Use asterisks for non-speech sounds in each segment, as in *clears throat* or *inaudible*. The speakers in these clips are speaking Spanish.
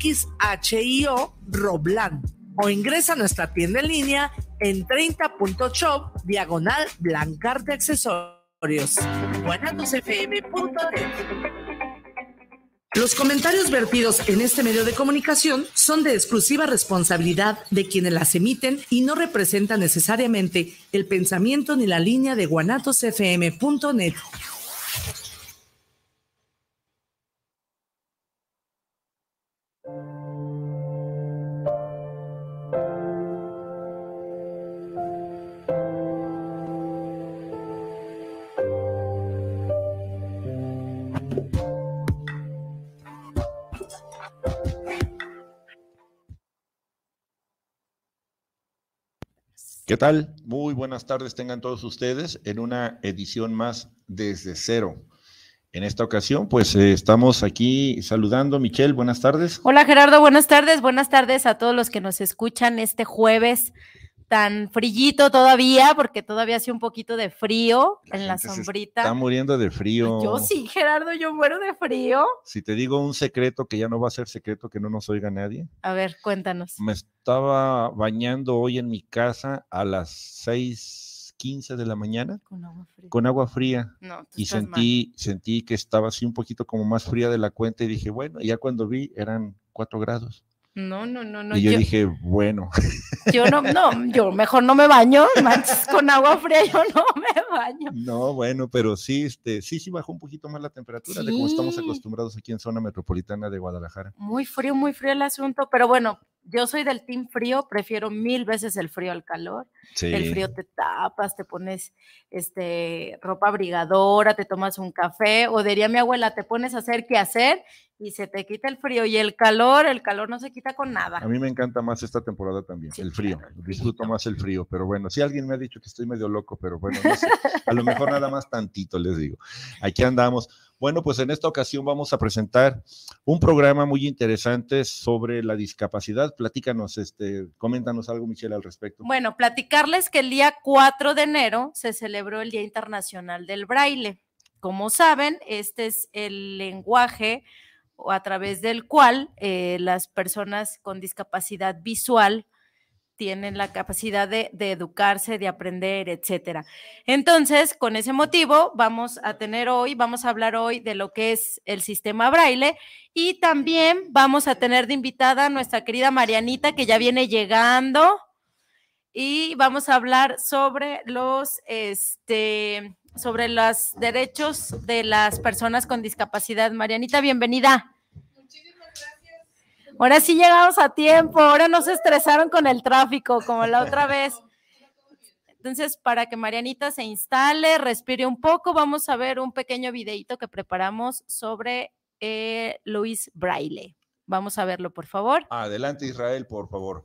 XHIO Roblan o ingresa a nuestra tienda en línea en 30.shop diagonal blancar de accesorios. Los comentarios vertidos en este medio de comunicación son de exclusiva responsabilidad de quienes las emiten y no representan necesariamente el pensamiento ni la línea de guanatosfm.net. ¿Qué tal? Muy buenas tardes tengan todos ustedes en una edición más desde cero. En esta ocasión, pues eh, estamos aquí saludando. Michelle, buenas tardes. Hola Gerardo, buenas tardes. Buenas tardes a todos los que nos escuchan este jueves tan frillito todavía, porque todavía hace un poquito de frío en la sombrita. está muriendo de frío. Yo sí, Gerardo, yo muero de frío. Si te digo un secreto que ya no va a ser secreto, que no nos oiga nadie. A ver, cuéntanos. Me estaba bañando hoy en mi casa a las 6:15 de la mañana con agua fría, con agua fría y sentí sentí que estaba así un poquito como más fría de la cuenta y dije bueno ya cuando vi eran 4 grados no, no, no, no. Y yo, dije, bueno. *laughs* Yo no, no, yo mejor no me baño, *laughs* con agua fría yo no me baño. No, bueno, pero sí, este, sí, sí bajó un poquito más la temperatura de como estamos acostumbrados aquí en zona metropolitana de Guadalajara. Muy frío, muy frío el asunto, pero bueno, yo soy del team frío, prefiero mil veces el frío al calor. El frío te tapas, te pones este, ropa abrigadora, te tomas un café, o diría mi abuela, te pones a hacer qué hacer y se te quita el frío. Y el calor, el calor no se quita con nada. A mí me encanta más esta temporada también, el frío. Disfruto más el frío, pero bueno, si alguien me ha dicho que estoy medio loco, pero bueno, a lo mejor nada más tantito les digo. Aquí andamos. Bueno, pues en esta ocasión vamos a presentar un programa muy interesante sobre la discapacidad. Platícanos, este, coméntanos algo, Michelle, al respecto. Bueno, platicarles que el día 4 de enero se celebró el Día Internacional del Braille. Como saben, este es el lenguaje a través del cual eh, las personas con discapacidad visual tienen la capacidad de, educarse, de aprender, etcétera. Entonces, con ese motivo, vamos a tener hoy, vamos a hablar hoy de lo que es el sistema braille y también vamos a tener de invitada a nuestra querida Marianita, que ya viene llegando, y vamos a hablar sobre los, este, sobre los derechos de las personas con discapacidad. Marianita, bienvenida. Ahora sí llegamos a tiempo, ahora no se estresaron con el tráfico como la otra *laughs* vez. Entonces, para que Marianita se instale, respire un poco, vamos a ver un pequeño videito que preparamos sobre eh, Luis Braille. Vamos a verlo, por favor. Adelante, Israel, por favor.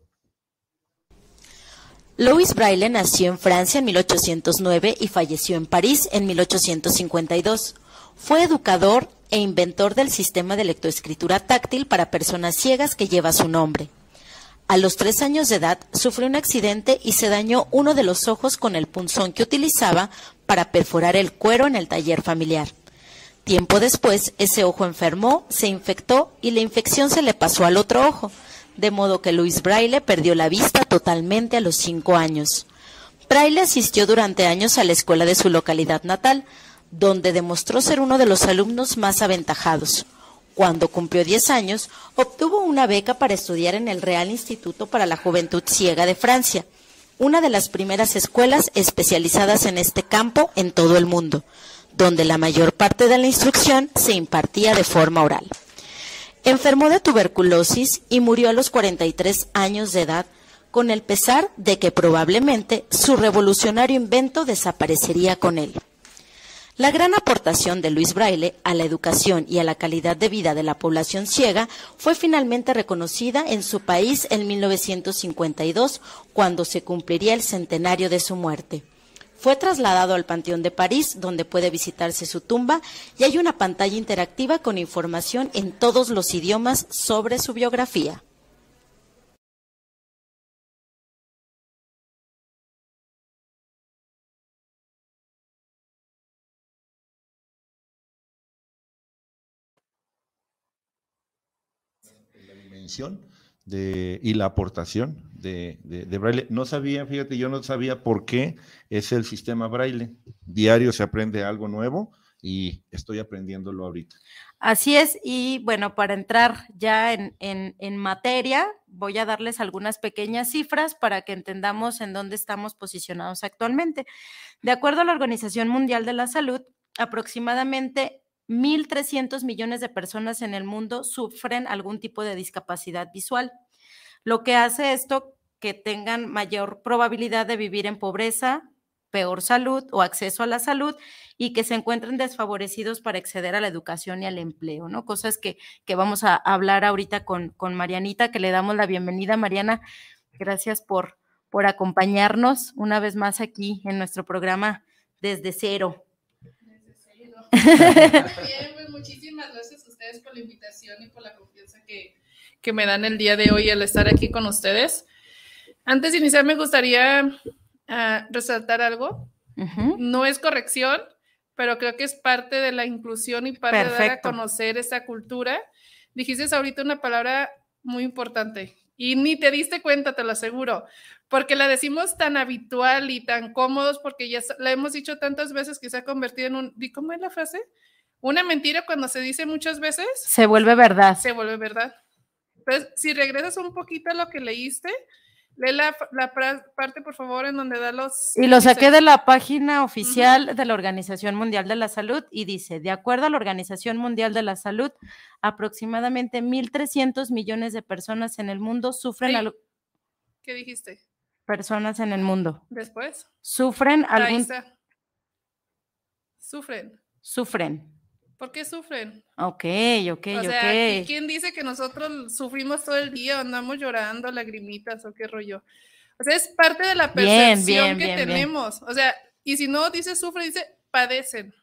Luis Braille nació en Francia en 1809 y falleció en París en 1852. Fue educador, e inventor del sistema de lectoescritura táctil para personas ciegas que lleva su nombre. A los tres años de edad sufrió un accidente y se dañó uno de los ojos con el punzón que utilizaba para perforar el cuero en el taller familiar. Tiempo después, ese ojo enfermó, se infectó y la infección se le pasó al otro ojo, de modo que Luis Braille perdió la vista totalmente a los cinco años. Braille asistió durante años a la escuela de su localidad natal, donde demostró ser uno de los alumnos más aventajados. Cuando cumplió 10 años, obtuvo una beca para estudiar en el Real Instituto para la Juventud Ciega de Francia, una de las primeras escuelas especializadas en este campo en todo el mundo, donde la mayor parte de la instrucción se impartía de forma oral. Enfermó de tuberculosis y murió a los 43 años de edad, con el pesar de que probablemente su revolucionario invento desaparecería con él. La gran aportación de Luis Braille a la educación y a la calidad de vida de la población ciega fue finalmente reconocida en su país en 1952, cuando se cumpliría el centenario de su muerte. Fue trasladado al Panteón de París, donde puede visitarse su tumba, y hay una pantalla interactiva con información en todos los idiomas sobre su biografía. de, y la aportación de, Braille. No sabía, fíjate, yo no sabía por qué es el sistema Braille. Diario se aprende algo nuevo y estoy aprendiéndolo ahorita. Así es, y bueno, para entrar ya en, en materia, voy a darles algunas pequeñas cifras para que entendamos en dónde estamos posicionados actualmente. De acuerdo a la Organización Mundial de la Salud, aproximadamente 1.300 millones de personas en el mundo sufren algún tipo de discapacidad visual, lo que hace esto que tengan mayor probabilidad de vivir en pobreza, peor salud o acceso a la salud y que se encuentren desfavorecidos para acceder a la educación y al empleo, ¿no? Cosas que, que vamos a hablar ahorita con, con Marianita, que le damos la bienvenida. Mariana, gracias por, por acompañarnos una vez más aquí en nuestro programa desde cero. Bien, *laughs* muchísimas gracias a ustedes por la invitación y por la confianza que, me dan el día de hoy al estar aquí con ustedes. Antes de iniciar, me gustaría ah, resaltar algo. No es corrección, pero creo que es parte de la inclusión y parte de dar a conocer esta cultura. Dijiste ahorita una palabra muy importante, y ni te diste cuenta, te lo aseguro, porque la decimos tan habitual y tan cómodos, porque ya la hemos dicho tantas veces que se ha convertido en un... ¿Y cómo es la frase? Una mentira cuando se dice muchas veces. Se vuelve verdad. Se vuelve verdad. Entonces, si regresas un poquito a lo que leíste, Lee la, parte, por favor, en donde da los... Y lo saqué de la página oficial de la Organización Mundial de la Salud y dice, de acuerdo a la Organización Mundial de la Salud, aproximadamente 1.300 millones de personas en el mundo sufren... ¿Qué dijiste? Personas en el mundo. Después. Sufren Ahí Está. Sufren. Sufren ¿Por qué sufren? Ok, ok, o sea, ok. ¿Quién dice que nosotros sufrimos todo el día, andamos llorando, lagrimitas o qué rollo? O sea, es parte de la percepción que tenemos. O sea, y si no dice sufre, dice padecen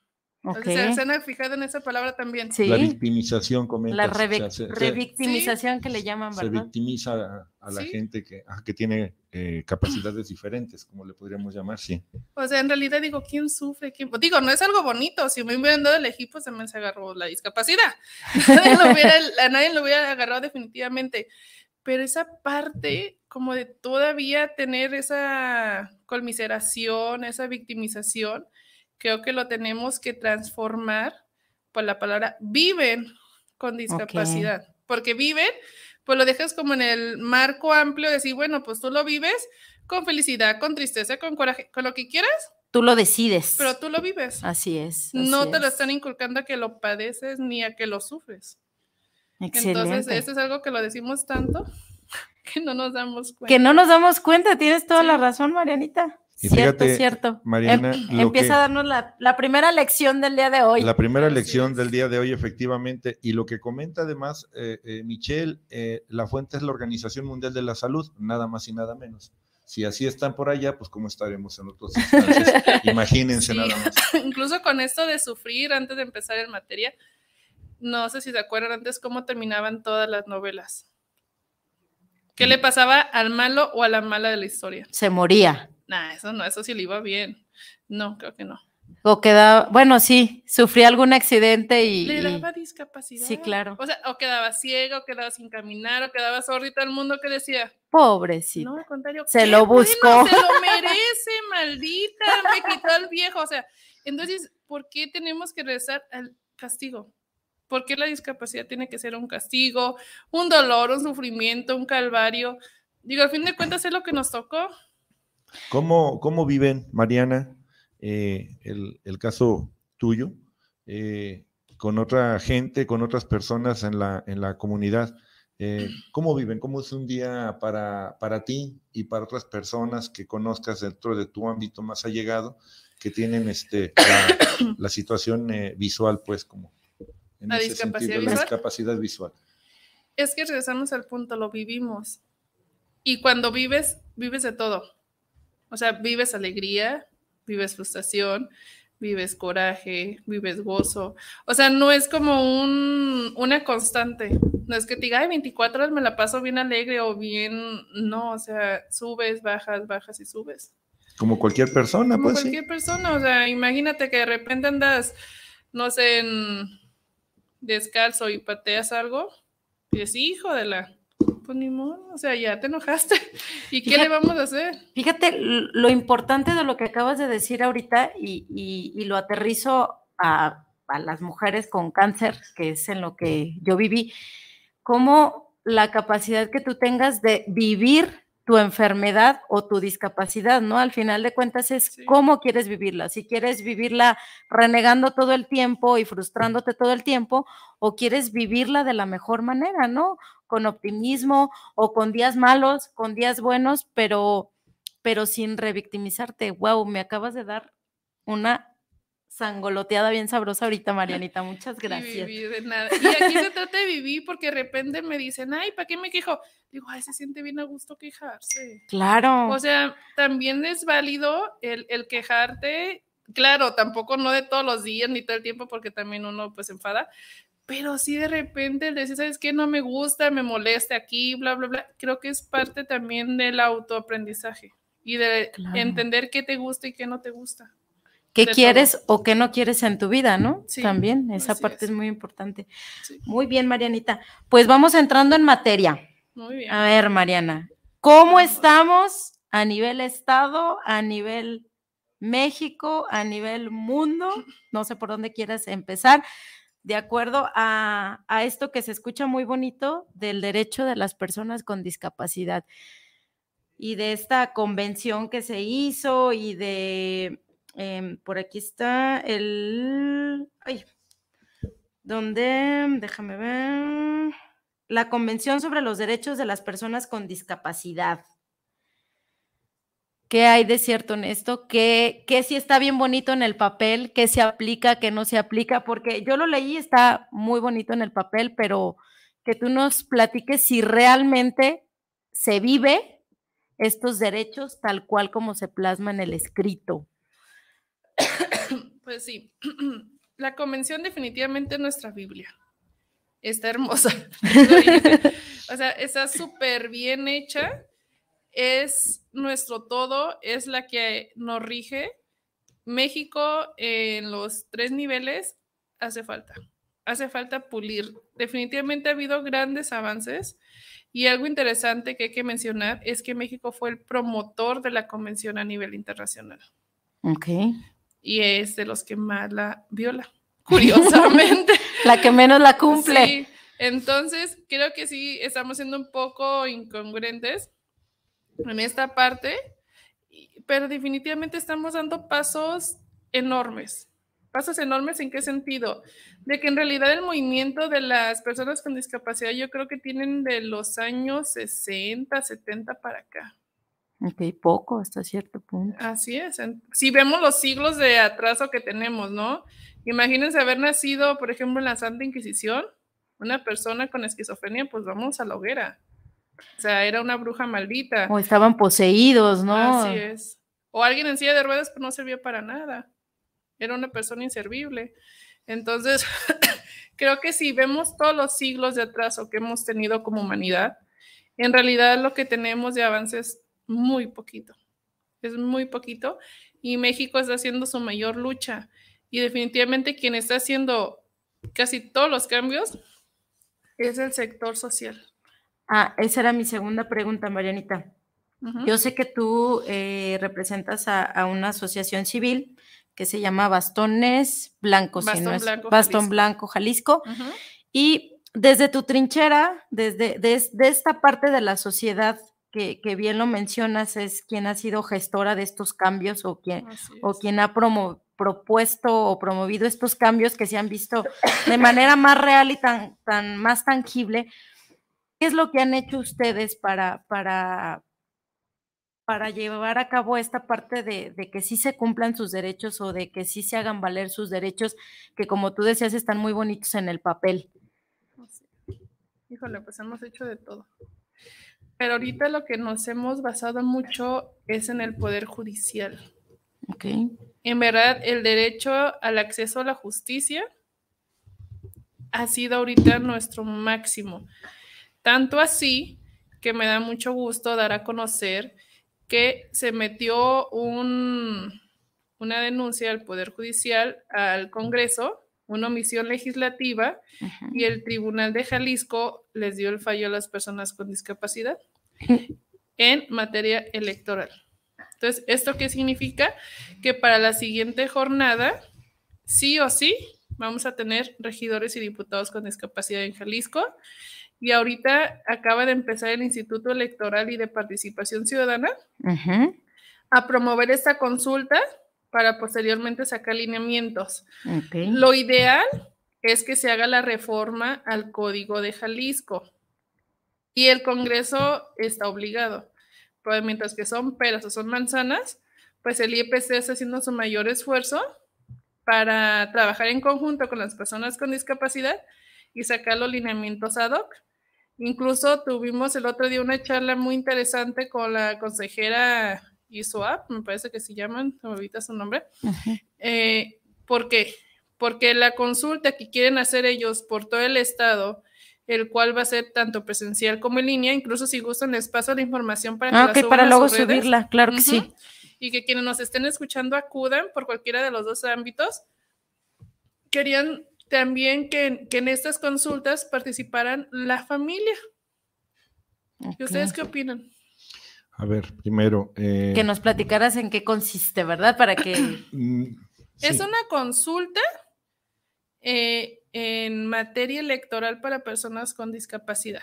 se han eh, fijado en esa palabra también. La victimización, comienza. La revictimización que le llaman, ¿verdad? Se victimiza a, la gente que, ah, que tiene eh, capacidades diferentes, como le podríamos llamar, sí. O sea, en realidad digo, ¿quién sufre? Digo, no es algo bonito. Si me hubieran dado el equipo, se me agarró la discapacidad. *laughs* Nadie lo hubiera, a nadie lo hubiera agarrado definitivamente. Pero esa parte, como de todavía tener esa colmiseración, esa victimización, creo que lo tenemos que transformar por la palabra viven con discapacidad, porque viven, pues lo dejas como en el marco amplio de decir, bueno, pues tú lo vives con felicidad, con tristeza, con coraje, con lo que quieras. Tú lo decides. Pero tú lo vives. Así es. no te lo están inculcando a que lo padeces ni a que lo sufres. Excelente. Entonces, eso es algo que lo decimos tanto *laughs* que no nos damos cuenta. Que no nos damos cuenta, tienes toda la razón, Marianita cierto, cierto. Em, Mariana. empieza a darnos la, primera lección del día de hoy. La primera lección del día de hoy, efectivamente. Y lo que comenta además eh, eh, Michelle, eh, la fuente es la Organización Mundial de la Salud, nada más y nada menos. Si así están por allá, pues cómo estaremos en otros instantes, *laughs* Imagínense nada más. *laughs* Incluso con esto de sufrir antes de empezar en materia, no sé si se acuerdan antes cómo terminaban todas las novelas. ¿Qué mm. le pasaba al malo o a la mala de la historia? Se moría. Nah, eso no, eso sí le iba bien. No, creo que no. O quedaba, bueno, sí, sufrí algún accidente y. Le daba discapacidad. Sí, claro. O sea, o quedaba ciego, o quedaba sin caminar, o quedaba sordo y el mundo que decía. Pobrecito. No, al contrario. Se lo buscó. se lo *laughs* merece, maldita, me quitó al viejo. O sea, entonces, ¿por qué tenemos que regresar al castigo? ¿Por qué la discapacidad tiene que ser un castigo, un dolor, un sufrimiento, un calvario? Digo, al fin de cuentas es lo que nos tocó. ¿Cómo, viven, Mariana, eh, el, caso tuyo eh, con otra gente, con otras personas en la, en la comunidad? Eh, ¿Cómo viven? ¿Cómo es un día para, para ti y para otras personas que conozcas dentro de tu ámbito más allegado que tienen este, la, situación visual, pues como la discapacidad visual? Es que regresamos al punto, lo vivimos. Y cuando vives, vives de todo. O sea, vives alegría, vives frustración, vives coraje, vives gozo. O sea, no es como un, una constante. No es que te diga, ay, 24 horas me la paso bien alegre o bien. No, o sea, subes, bajas, bajas y subes. Como cualquier persona, como pues, Cualquier persona, o sea, imagínate que de repente andas, no sé, en descalzo y pateas algo, y es hijo de la. Pues, o sea, ya te enojaste. *laughs* ¿Y qué le vamos a hacer? Fíjate lo importante de lo que acabas de decir ahorita y, lo aterrizo a, las mujeres con cáncer, que es en lo que yo viví, como la capacidad que tú tengas de vivir tu enfermedad o tu discapacidad, ¿no? Al final de cuentas es cómo quieres vivirla. Si quieres vivirla renegando todo el tiempo y frustrándote todo el tiempo, o quieres vivirla de la mejor manera, ¿no? Con optimismo o con días malos, con días buenos, pero, pero sin revictimizarte. Wow, me acabas de dar una sangoloteada bien sabrosa ahorita, Marianita. Muchas *laughs* gracias. Y, de aquí se trata de vivir porque de repente me dicen, ay, ¿para qué me quejo? Digo, ay, se siente bien a gusto quejarse. Claro. O sea, también es válido el, el quejarte. Claro, tampoco no de todos los días ni todo el tiempo porque también uno pues enfada, pero si de repente le dices, ¿sabes qué? No me gusta, me molesta aquí, bla, bla, bla. Creo que es parte también del autoaprendizaje y de entender qué te gusta y qué no te gusta qué quieres o qué no quieres en tu vida, ¿no? También, esa parte es. muy importante. Muy bien, Marianita. Pues vamos entrando en materia. Muy bien. A ver, Mariana, ¿cómo estamos a nivel Estado, a nivel México, a nivel mundo? *laughs* No sé por dónde quieras empezar. De acuerdo a esto que se escucha muy bonito del derecho de las personas con discapacidad y de esta convención que se hizo y de Em, por aquí está el... Ay, donde, déjame ver, la Convención sobre los Derechos de las Personas con Discapacidad. ¿Qué hay de cierto en esto? ¿Qué, qué sí está bien bonito en el papel? ¿Qué se aplica? ¿Qué no se aplica? Porque yo lo leí, está muy bonito en el papel, pero que tú nos platiques si realmente se vive estos derechos tal cual como se plasma en el escrito. *coughs* pues sí, *coughs* la convención definitivamente es nuestra Biblia. Está hermosa. *laughs* o sea, está súper bien hecha. Es nuestro todo, es la que nos rige. México en los tres niveles hace falta. Hace falta pulir. Definitivamente ha habido grandes avances. Y algo interesante que hay que mencionar es que México fue el promotor de la convención a nivel internacional. Okay y es de los que más la viola, *laughs* curiosamente. *laughs* la que menos la cumple. Entonces, creo que sí estamos siendo un poco incongruentes en esta parte, pero definitivamente estamos dando pasos enormes. Pasos enormes en qué sentido? De que en realidad el movimiento de las personas con discapacidad yo creo que tienen de los años 60, 70 para acá. Ok, poco hasta cierto punto. Así es. Si vemos los siglos de atraso que tenemos, ¿no? Imagínense haber nacido, por ejemplo, en la Santa Inquisición, una persona con esquizofrenia, pues vamos a la hoguera. O sea, era una bruja maldita. O estaban poseídos, ¿no? Así es. O alguien en silla de ruedas, pues no servía para nada. Era una persona inservible. Entonces, *coughs* creo que si vemos todos los siglos de atraso que hemos tenido como humanidad, en realidad lo que tenemos de avances muy poquito, es muy poquito y México está haciendo su mayor lucha y definitivamente quien está haciendo casi todos los cambios es el sector social. Ah, esa era mi segunda pregunta, Marianita. Yo sé que tú eh, representas a, una asociación civil que se llama Bastones Blancos, Bastón, Blanco, Jalisco. Y desde tu trinchera, desde esta parte de la sociedad que, bien lo mencionas, es quien ha sido gestora de estos cambios o quien, o ha propuesto o promovido estos cambios que se han visto de manera más real y tan, tan más tangible. ¿Qué es lo que han hecho ustedes para, para, para llevar a cabo esta parte de, de, que sí se cumplan sus derechos o de que sí se hagan valer sus derechos, que como tú decías, están muy bonitos en el papel? Híjole, pues hemos hecho de todo pero ahorita lo que nos hemos basado mucho es en el poder judicial. En verdad, el derecho al acceso a la justicia ha sido ahorita nuestro máximo. Tanto así que me da mucho gusto dar a conocer que se metió un, una denuncia al Poder Judicial, al Congreso, una omisión legislativa, y el Tribunal de Jalisco les dio el fallo a las personas con discapacidad en materia electoral. Entonces, ¿esto qué significa? Que para la siguiente jornada, sí o sí, vamos a tener regidores y diputados con discapacidad en Jalisco. Y ahorita acaba de empezar el Instituto Electoral y de Participación Ciudadana a promover esta consulta para posteriormente sacar lineamientos. Lo ideal es que se haga la reforma al Código de Jalisco y el Congreso está obligado. mientras que son peras o son manzanas, pues el IEPC está haciendo su mayor esfuerzo para trabajar en conjunto con las personas con discapacidad y sacar los lineamientos ad hoc. Incluso tuvimos el otro día una charla muy interesante con la consejera ISOAP, me parece que se llaman, ahorita su nombre. Eh, ¿Por qué? Porque la consulta que quieren hacer ellos por todo el estado, el cual va a ser tanto presencial como en línea. Incluso si gustan, les paso la información para que ah, la para luego subirla, claro que sí. Y que quienes nos estén escuchando acudan por cualquiera de los dos ámbitos. Querían también que, en estas consultas participaran la familia. ¿Y ustedes qué opinan? A ver, primero. Eh, que nos platicaras en qué consiste, ¿verdad? Para que. *coughs* Mm, es una consulta eh, en materia electoral para personas con discapacidad,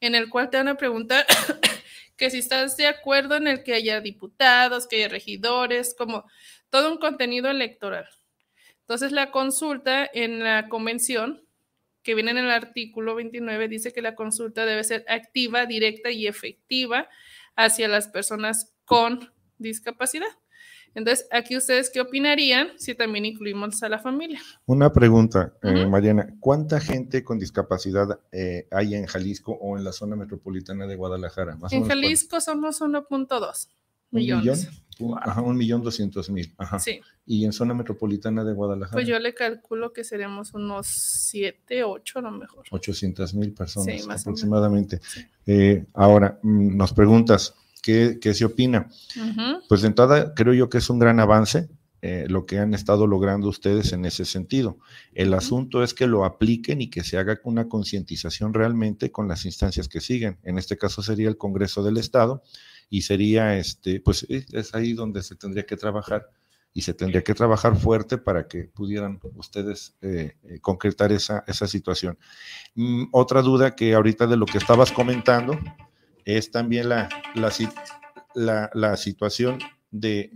en el cual te van a preguntar *coughs* que si estás de acuerdo en el que haya diputados, que haya regidores, como todo un contenido electoral. Entonces la consulta en la convención que viene en el artículo 29 dice que la consulta debe ser activa, directa y efectiva hacia las personas con discapacidad. Entonces, aquí ustedes qué opinarían si también incluimos a la familia. Una pregunta, eh, Mariana, ¿cuánta gente con discapacidad eh, hay en Jalisco o en la zona metropolitana de Guadalajara? en Jalisco somos 1.2 millones. Ajá, un millón doscientos mil. Ajá. Sí. Y en zona metropolitana de Guadalajara. Pues yo le calculo que seremos unos siete, ocho a lo mejor. 800.000 mil personas aproximadamente. Eh, ahora, mm, nos preguntas, ¿Qué, se opina? Pues de entrada, creo yo que es un gran avance eh, lo que han estado logrando ustedes en ese sentido. El asunto es que lo apliquen y que se haga una concientización realmente con las instancias que siguen. En este caso sería el Congreso del Estado y sería, este, pues es ahí donde se tendría que trabajar y se tendría que trabajar fuerte para que pudieran ustedes eh, eh, concretar esa, esa situación. Mm, otra duda que ahorita de lo que estabas comentando, es también la, la, la, situación de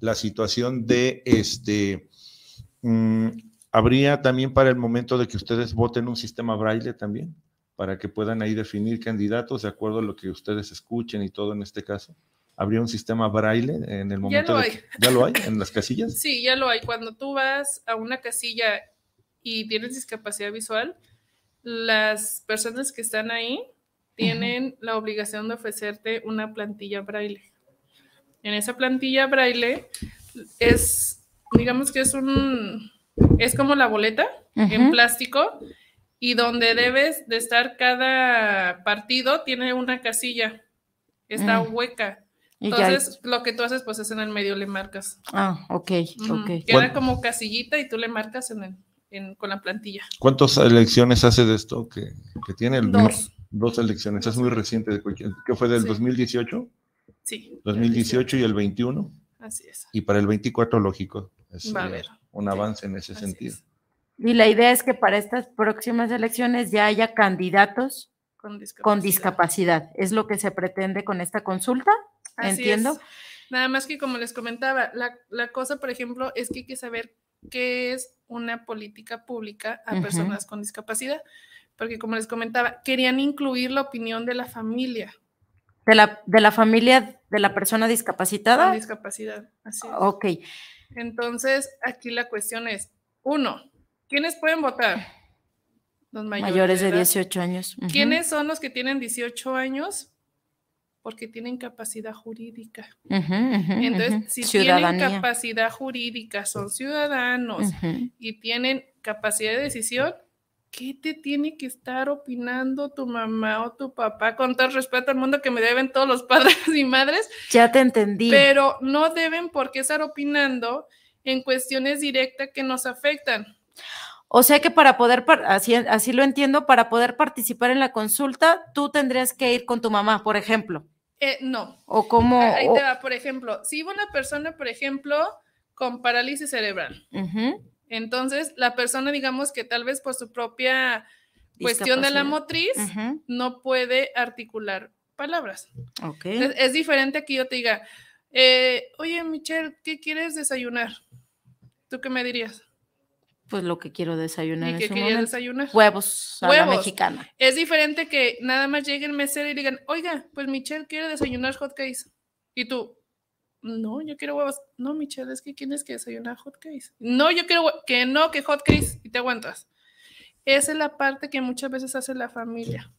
la situación de este mm, habría también para el momento de que ustedes voten un sistema braille también para que puedan ahí definir candidatos de acuerdo a lo que ustedes escuchen y todo en este caso habría un sistema braille en el momento ya lo hay. ya lo hay en las casillas *laughs* sí ya lo hay cuando tú vas a una casilla y tienes discapacidad visual las personas que están ahí tienen la obligación de ofrecerte una plantilla braille. En esa plantilla braille es, digamos que es un, es como la boleta en plástico y donde debes de estar cada partido tiene una casilla, está hueca. Entonces, lo que tú haces, pues es en el medio le marcas. Ah, ok, ok. Queda como casillita y tú le marcas en con la plantilla. ¿Cuántas elecciones hace de esto que, tiene? El... Dos. Dos elecciones, es muy reciente, de ¿qué fue del 2018? Sí. 2018 y el 21. Así es. Y para el 24, lógico, es eh, un avance en ese sentido. Y la idea es que para estas próximas elecciones ya haya candidatos con discapacidad. Es lo que se pretende con esta consulta, Así entiendo. Es. Nada más que como les comentaba, la, la, cosa, por ejemplo, es que hay que saber qué es una política pública a personas con discapacidad porque como les comentaba, querían incluir la opinión de la familia. De la, de la familia de la persona discapacitada. discapacidad, así. Ok. Entonces, aquí la cuestión es, uno, ¿quiénes pueden votar? Los mayores, mayores de, 18 años. ¿Quiénes son los que tienen 18 años? Porque tienen capacidad jurídica. Entonces, si tienen capacidad jurídica, son ciudadanos y tienen capacidad de decisión, qué te tiene que estar opinando tu mamá o tu papá? Con todo el respeto al mundo que me deben todos los *laughs* padres y madres. Ya te entendí. Pero no deben por qué estar opinando en cuestiones directas que nos afectan. O sea que para poder, así, así lo entiendo, para poder participar en la consulta, tú tendrías que ir con tu mamá, por ejemplo. Eh, no. O como. por ejemplo, si una persona, por ejemplo, con parálisis cerebral, entonces, la persona, digamos que tal vez por su propia cuestión de la motriz, no puede articular palabras. Okay. Es, diferente que yo te diga, eh, oye Michelle, ¿qué quieres desayunar? ¿Tú qué me dirías? Pues lo que quiero desayunar. ¿Y qué querías desayunar? Huevos, a mexicana. Es diferente que nada más llegue el mesero y digan, oiga, pues Michelle quiere desayunar hotcakes. Y tú, no, yo quiero huevos. No, Michelle, es que tienes que desayunar hotcakes. No, yo quiero que no, que hotcakes y te aguantas. Esa es la parte que muchas veces hace la familia.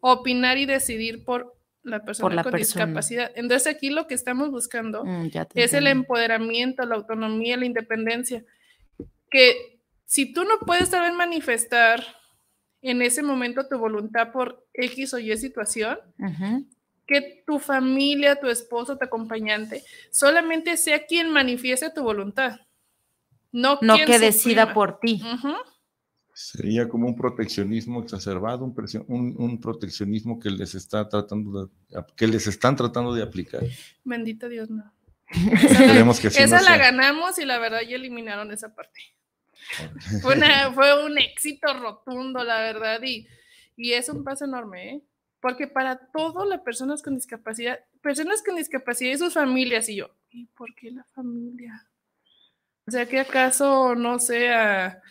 Opinar y decidir por la persona con discapacidad. Entonces aquí lo que estamos buscando mm, es el empoderamiento, la autonomía, la independencia. Que si tú no puedes saber manifestar en ese momento tu voluntad por X o Y situación, que tu familia, tu esposo, tu acompañante, solamente sea quien manifieste tu voluntad. No, no que decida por ti. Sería como un proteccionismo exacerbado, un, proteccionismo que les está tratando que les están tratando de aplicar. Bendito Dios, no. *laughs* Esa, que esa la ganamos y la verdad ya eliminaron esa parte. *laughs* fue, un éxito rotundo, la verdad, y, y es un paso enorme, ¿eh? porque para todas las personas con discapacidad, personas con discapacidad y sus familias, y yo, ¿y por qué la familia? O sea, que acaso, no sé, a,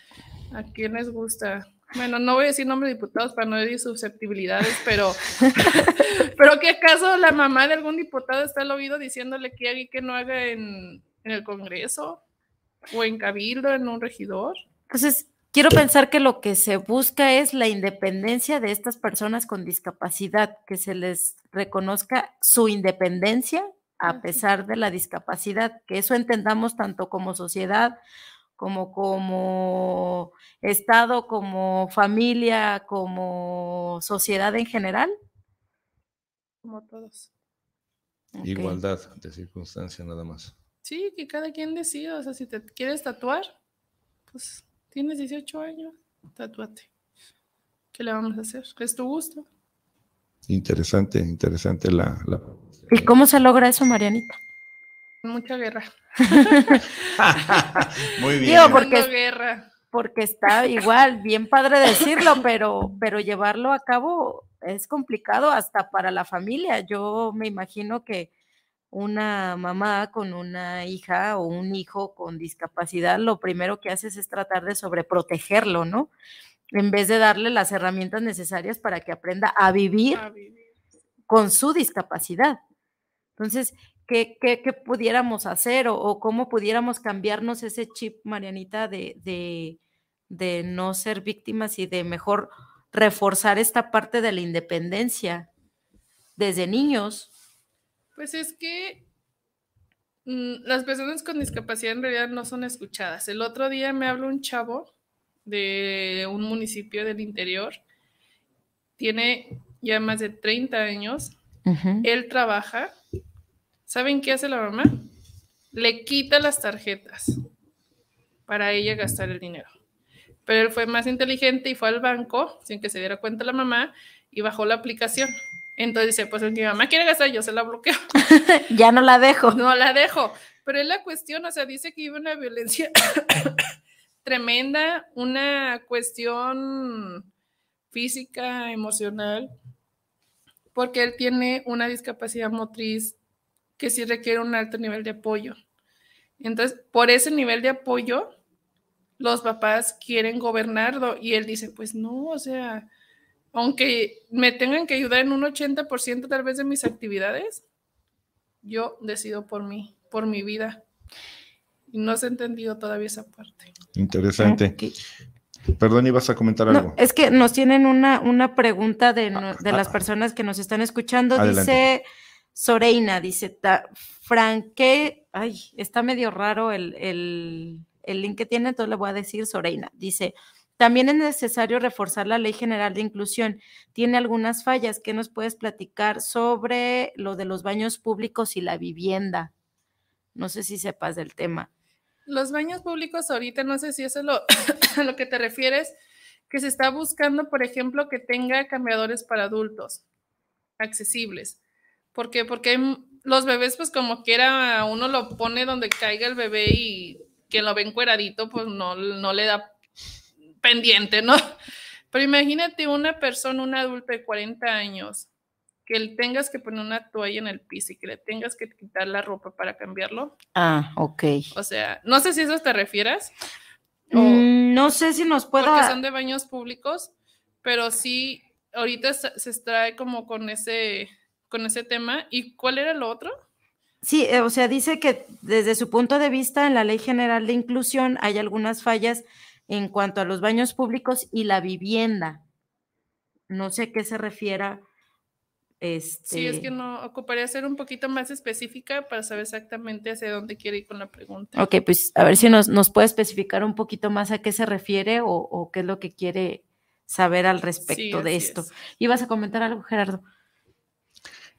quién les gusta. Bueno, no voy a decir nombres de diputados para no decir susceptibilidades, pero, *laughs* pero qué acaso la mamá de algún diputado está al oído diciéndole que haga que no haga en, en el Congreso o en Cabildo, en un regidor. Entonces, pues Quiero pensar que lo que se busca es la independencia de estas personas con discapacidad, que se les reconozca su independencia a pesar de la discapacidad, que eso entendamos tanto como sociedad, como como Estado, como familia, como sociedad en general. Como todos. Igualdad de circunstancia nada más. Sí, que cada quien decida, o sea, si te quieres tatuar, pues Tienes 18 años, tatúate. ¿Qué le vamos a hacer? Es tu gusto. Interesante, interesante la, la... ¿Y cómo se logra eso, Marianita? Mucha guerra. *laughs* Muy bien. Digo, porque, guerra. porque está igual, bien padre decirlo, pero, pero llevarlo a cabo es complicado hasta para la familia. Yo me imagino que una mamá con una hija o un hijo con discapacidad, lo primero que haces es tratar de sobreprotegerlo, ¿no? En vez de darle las herramientas necesarias para que aprenda a vivir, con su discapacidad. Entonces, ¿qué, qué, qué pudiéramos hacer o, o, cómo pudiéramos cambiarnos ese chip, Marianita, de, de, de no ser víctimas y de mejor reforzar esta parte de la independencia desde niños? Pues es que mm, las personas con discapacidad en realidad no son escuchadas. El otro día me habló un chavo de un municipio del interior, tiene ya más de 30 años, él trabaja, ¿saben qué hace la mamá? Le quita las tarjetas para ella gastar el dinero. Pero él fue más inteligente y fue al banco sin que se diera cuenta la mamá y bajó la aplicación entonces dice, pues mi mamá quiere gastar, yo se la bloqueo. *laughs* ya no la dejo. No la dejo. Pero es la cuestión, o sea, dice que iba una violencia *coughs* tremenda, una cuestión física, emocional, porque él tiene una discapacidad motriz que sí requiere un alto nivel de apoyo. Entonces, por ese nivel de apoyo, los papás quieren gobernarlo y él dice, pues no, o sea, aunque me tengan que ayudar en un 80% tal vez de mis actividades, yo decido por mí, por mi vida. Y no se ha entendido todavía esa parte. Interesante. Perdón, ibas a comentar algo. es que nos tienen una, una pregunta de, de ah, las ah, ah. personas que nos están escuchando. Dice Soreina, dice, Franque, ay, está medio raro el, el link que tiene, entonces le voy a decir Soreina. Dice, también es necesario reforzar la Ley General de Inclusión. Tiene algunas fallas. ¿Qué nos puedes platicar sobre lo de los baños públicos y la vivienda? No sé si sepas del tema. Los baños públicos ahorita, no sé si eso es lo, *coughs* a lo que te refieres, que se está buscando, por ejemplo, que tenga cambiadores para adultos accesibles. ¿Por qué? Porque los bebés, pues como quiera, uno lo pone donde caiga el bebé y quien lo ve encueradito, pues no, no le da pendiente, ¿no? *laughs* Pero imagínate una persona, un adulto de 40 años, que le tengas que poner una toalla en el piso y que le tengas que quitar la ropa para cambiarlo. Ah, ok. O sea, no sé si a eso te refieres. Mm, no sé si nos pueda. Porque son de baños públicos, pero sí, ahorita se, extrae como con ese, con ese tema. ¿Y cuál era lo otro? Sí, eh, o sea, dice que desde su punto de vista en la Ley General de Inclusión hay algunas fallas en cuanto a los baños públicos y la vivienda. No sé a qué se refiera. Este... Sí, es que este no ocuparía ser un poquito más específica para saber exactamente hacia dónde quiere ir con la pregunta. Ok, pues a ver si nos, nos puede especificar un poquito más a qué se refiere o, qué es lo que quiere saber al respecto de esto. Y ¿Ibas a comentar algo, Gerardo?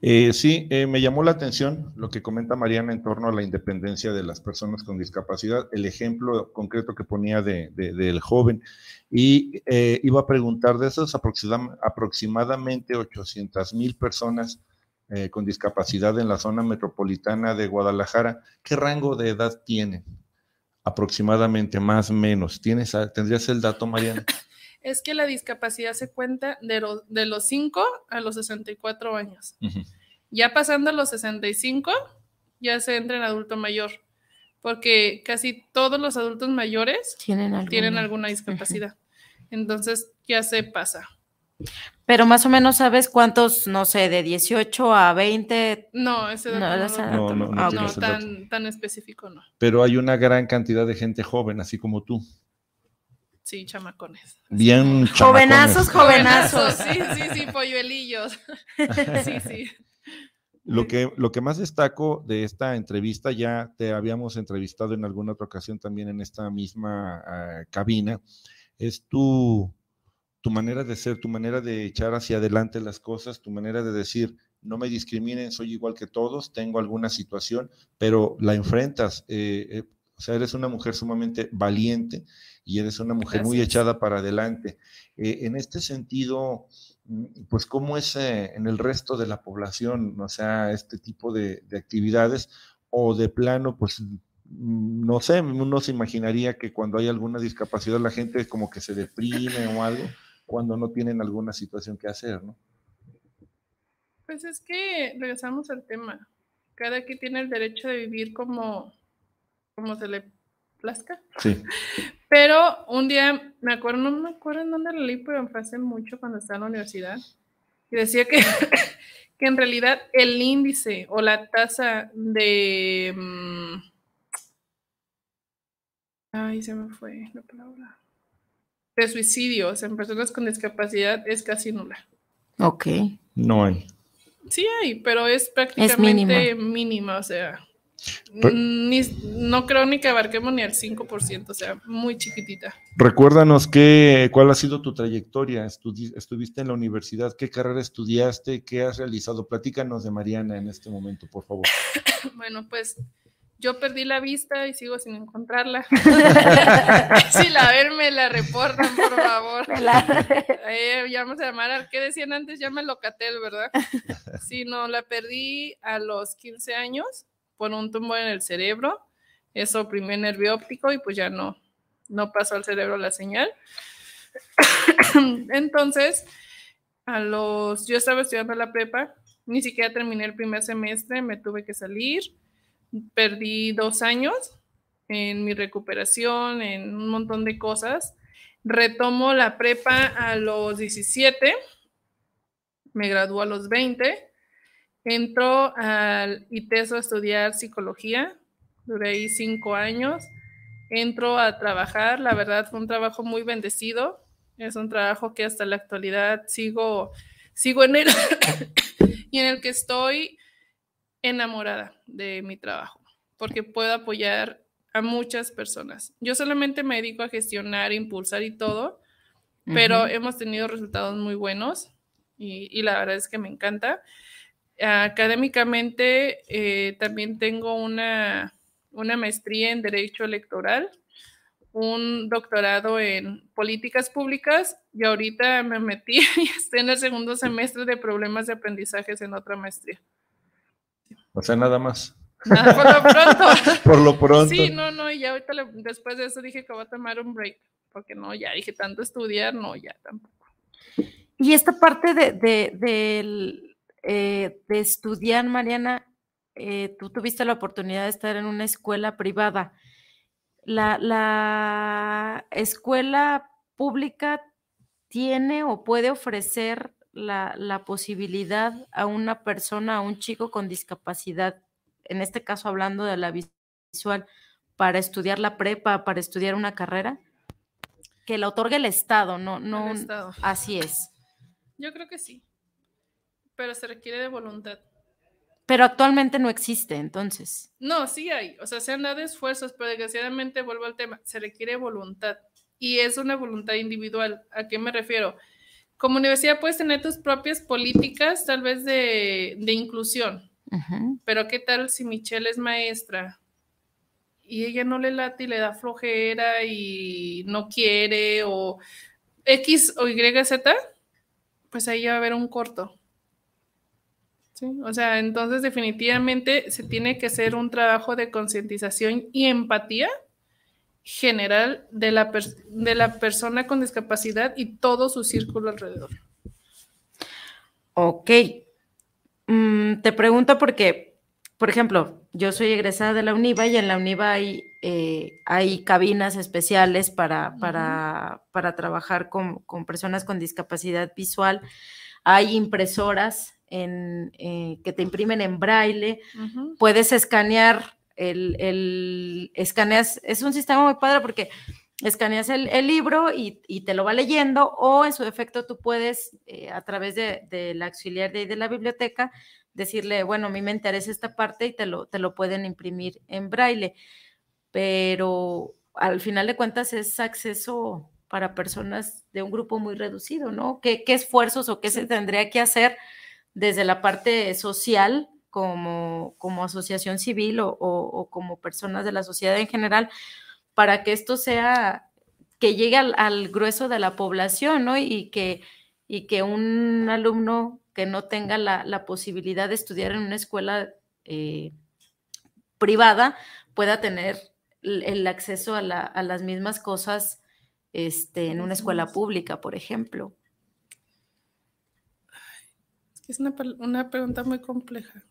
Eh, sí, eh, me llamó la atención lo que comenta Mariana en torno a la independencia de las personas con discapacidad, el ejemplo concreto que ponía de, del joven. Y eh, iba a preguntar de esas aproximadamente 800 mil personas con discapacidad en la zona metropolitana de Guadalajara, ¿qué rango de edad tienen? Aproximadamente, más o menos. ¿Tienes, ¿Tendrías el dato, Mariana? *coughs* es que la discapacidad se cuenta de, de los 5 a los 64 años. Ya pasando a los 65, ya se entra en adulto mayor, porque casi todos los adultos mayores tienen alguna, discapacidad. Entonces ya se pasa. Pero más o menos sabes cuántos, no sé, de 18 a 20. No, ese no, no, no, tan, tan específico no. Pero hay una gran cantidad de gente joven, así como tú. Sí, chamacones. Bien Jovenazos, jovenazos. Sí, sí, sí, polluelillos. *laughs* Sí, sí. Lo que, lo que más destaco de esta entrevista, ya te habíamos entrevistado en alguna otra ocasión también en esta misma ah, cabina, es tu, tu manera de ser, tu manera de echar hacia adelante las cosas, tu manera de decir, no me discriminen, soy igual que todos, tengo alguna situación, pero la enfrentas. Eh, eh, o sea, eres una mujer sumamente valiente y eres una mujer muy echada para adelante. Eh, en este sentido, mm, pues cómo es eh, en el resto de la población, o sea, este tipo de, actividades o de plano, pues mm, no sé, uno se imaginaría que cuando hay alguna discapacidad la gente como que se deprime o algo cuando no tienen alguna situación que hacer, ¿no? Pues es que regresamos al tema. Cada quien tiene el derecho de vivir como como se le plazca. Sí. *laughs* Pero un día, me acuerdo, no me acuerdo en dónde lo leí, pero me hace mucho cuando estaba en la universidad, y decía que, *laughs* que en realidad el índice o la tasa de... Mm, ay, se me fue la palabra. De suicidios en personas con discapacidad es casi nula. Ok. No hay. Sí hay, pero es prácticamente mínima, o sea. Mm, no creo ni que abarquemos ni el 5%, o sea, muy chiquitita. Recuérdanos cuál ha sido tu trayectoria. estuviste en la universidad, qué carrera estudiaste, qué has realizado. Platícanos de Mariana en este momento, por favor. *coughs* bueno, pues yo perdí la vista y sigo sin encontrarla. si *laughs* *laughs* la ven, me la reportan, por favor. *laughs* Eh, ya vamos a llamar al que decían antes, llama Locatel, ¿verdad? Sí, no, la perdí a los 15 años por un tumor en el cerebro, eso oprimió el nervio óptico y pues ya no, no pasó al cerebro la señal. *coughs* Entonces, a los, yo estaba estudiando la prepa, ni siquiera terminé el primer semestre, me tuve que salir, perdí dos años en mi recuperación, en un montón de cosas. Retomo la prepa a los 17, me graduó a los 20 Entro al ITESO a estudiar psicología, duré ahí cinco años, entro a trabajar, la verdad fue un trabajo muy bendecido, es un trabajo que hasta la actualidad sigo, sigo en él *coughs* y en el que estoy enamorada de mi trabajo, porque puedo apoyar a muchas personas. Yo solamente me dedico a gestionar, impulsar y todo, pero hemos tenido resultados muy buenos y, y la verdad es que me encanta. Académicamente eh, también tengo una, una maestría en Derecho Electoral, un doctorado en Políticas Públicas y ahorita me metí *laughs* y estoy en el segundo semestre de Problemas de Aprendizajes en otra maestría. O sea, nada más. *laughs* por lo pronto. Sí, no, no, y ahorita después de eso dije que voy a tomar un break, porque no, ya dije tanto estudiar, no, ya tampoco. Y esta parte de, de, del eh, de estudiar, Mariana, eh, tú tuviste la oportunidad de estar en una escuela privada. La, escuela pública tiene o puede ofrecer la, posibilidad a una persona, a un chico con discapacidad, en este caso hablando de la visual, para estudiar la prepa, para estudiar una carrera, que la otorgue el Estado, no, no, Estado. así es. Yo creo que sí. Pero se requiere de voluntad. Pero actualmente no existe, entonces. No, sí hay. O sea, se han dado esfuerzos, pero desgraciadamente vuelvo al tema. Se requiere voluntad. Y es una voluntad individual. ¿A qué me refiero? Como universidad puedes tener tus propias políticas, tal vez de, inclusión. Pero ¿qué tal si Michelle es maestra y ella no le late y le da flojera y no quiere o X o Y, Z? Pues ahí va a haber un corto Sí, o sea, entonces definitivamente se tiene que hacer un trabajo de concientización y empatía general de la, de la persona con discapacidad y todo su círculo alrededor. Ok. Mm, te pregunto porque, por ejemplo, yo soy egresada de la UNIVA y en la UNIVA hay, eh, cabinas especiales para, trabajar con, con, personas con discapacidad visual. Hay impresoras en, eh, que te imprimen en braille, puedes escanear el, escaneas, es un sistema muy padre porque escaneas el, libro y, te lo va leyendo o en su defecto tú puedes eh, a través del de, la auxiliar de, de la biblioteca decirle, bueno, a mí me interesa esta parte y te lo, te lo pueden imprimir en braille, pero al final de cuentas es acceso para personas de un grupo muy reducido, ¿no? ¿Qué, esfuerzos o qué se tendría que hacer? desde la parte social como, como asociación civil o, como personas de la sociedad en general, para que esto sea, que llegue al, grueso de la población, ¿no? Y que, y que un alumno que no tenga la, posibilidad de estudiar en una escuela eh, privada pueda tener el, acceso a, a, las mismas cosas este, en una escuela pública, por ejemplo. Es una, pregunta muy compleja,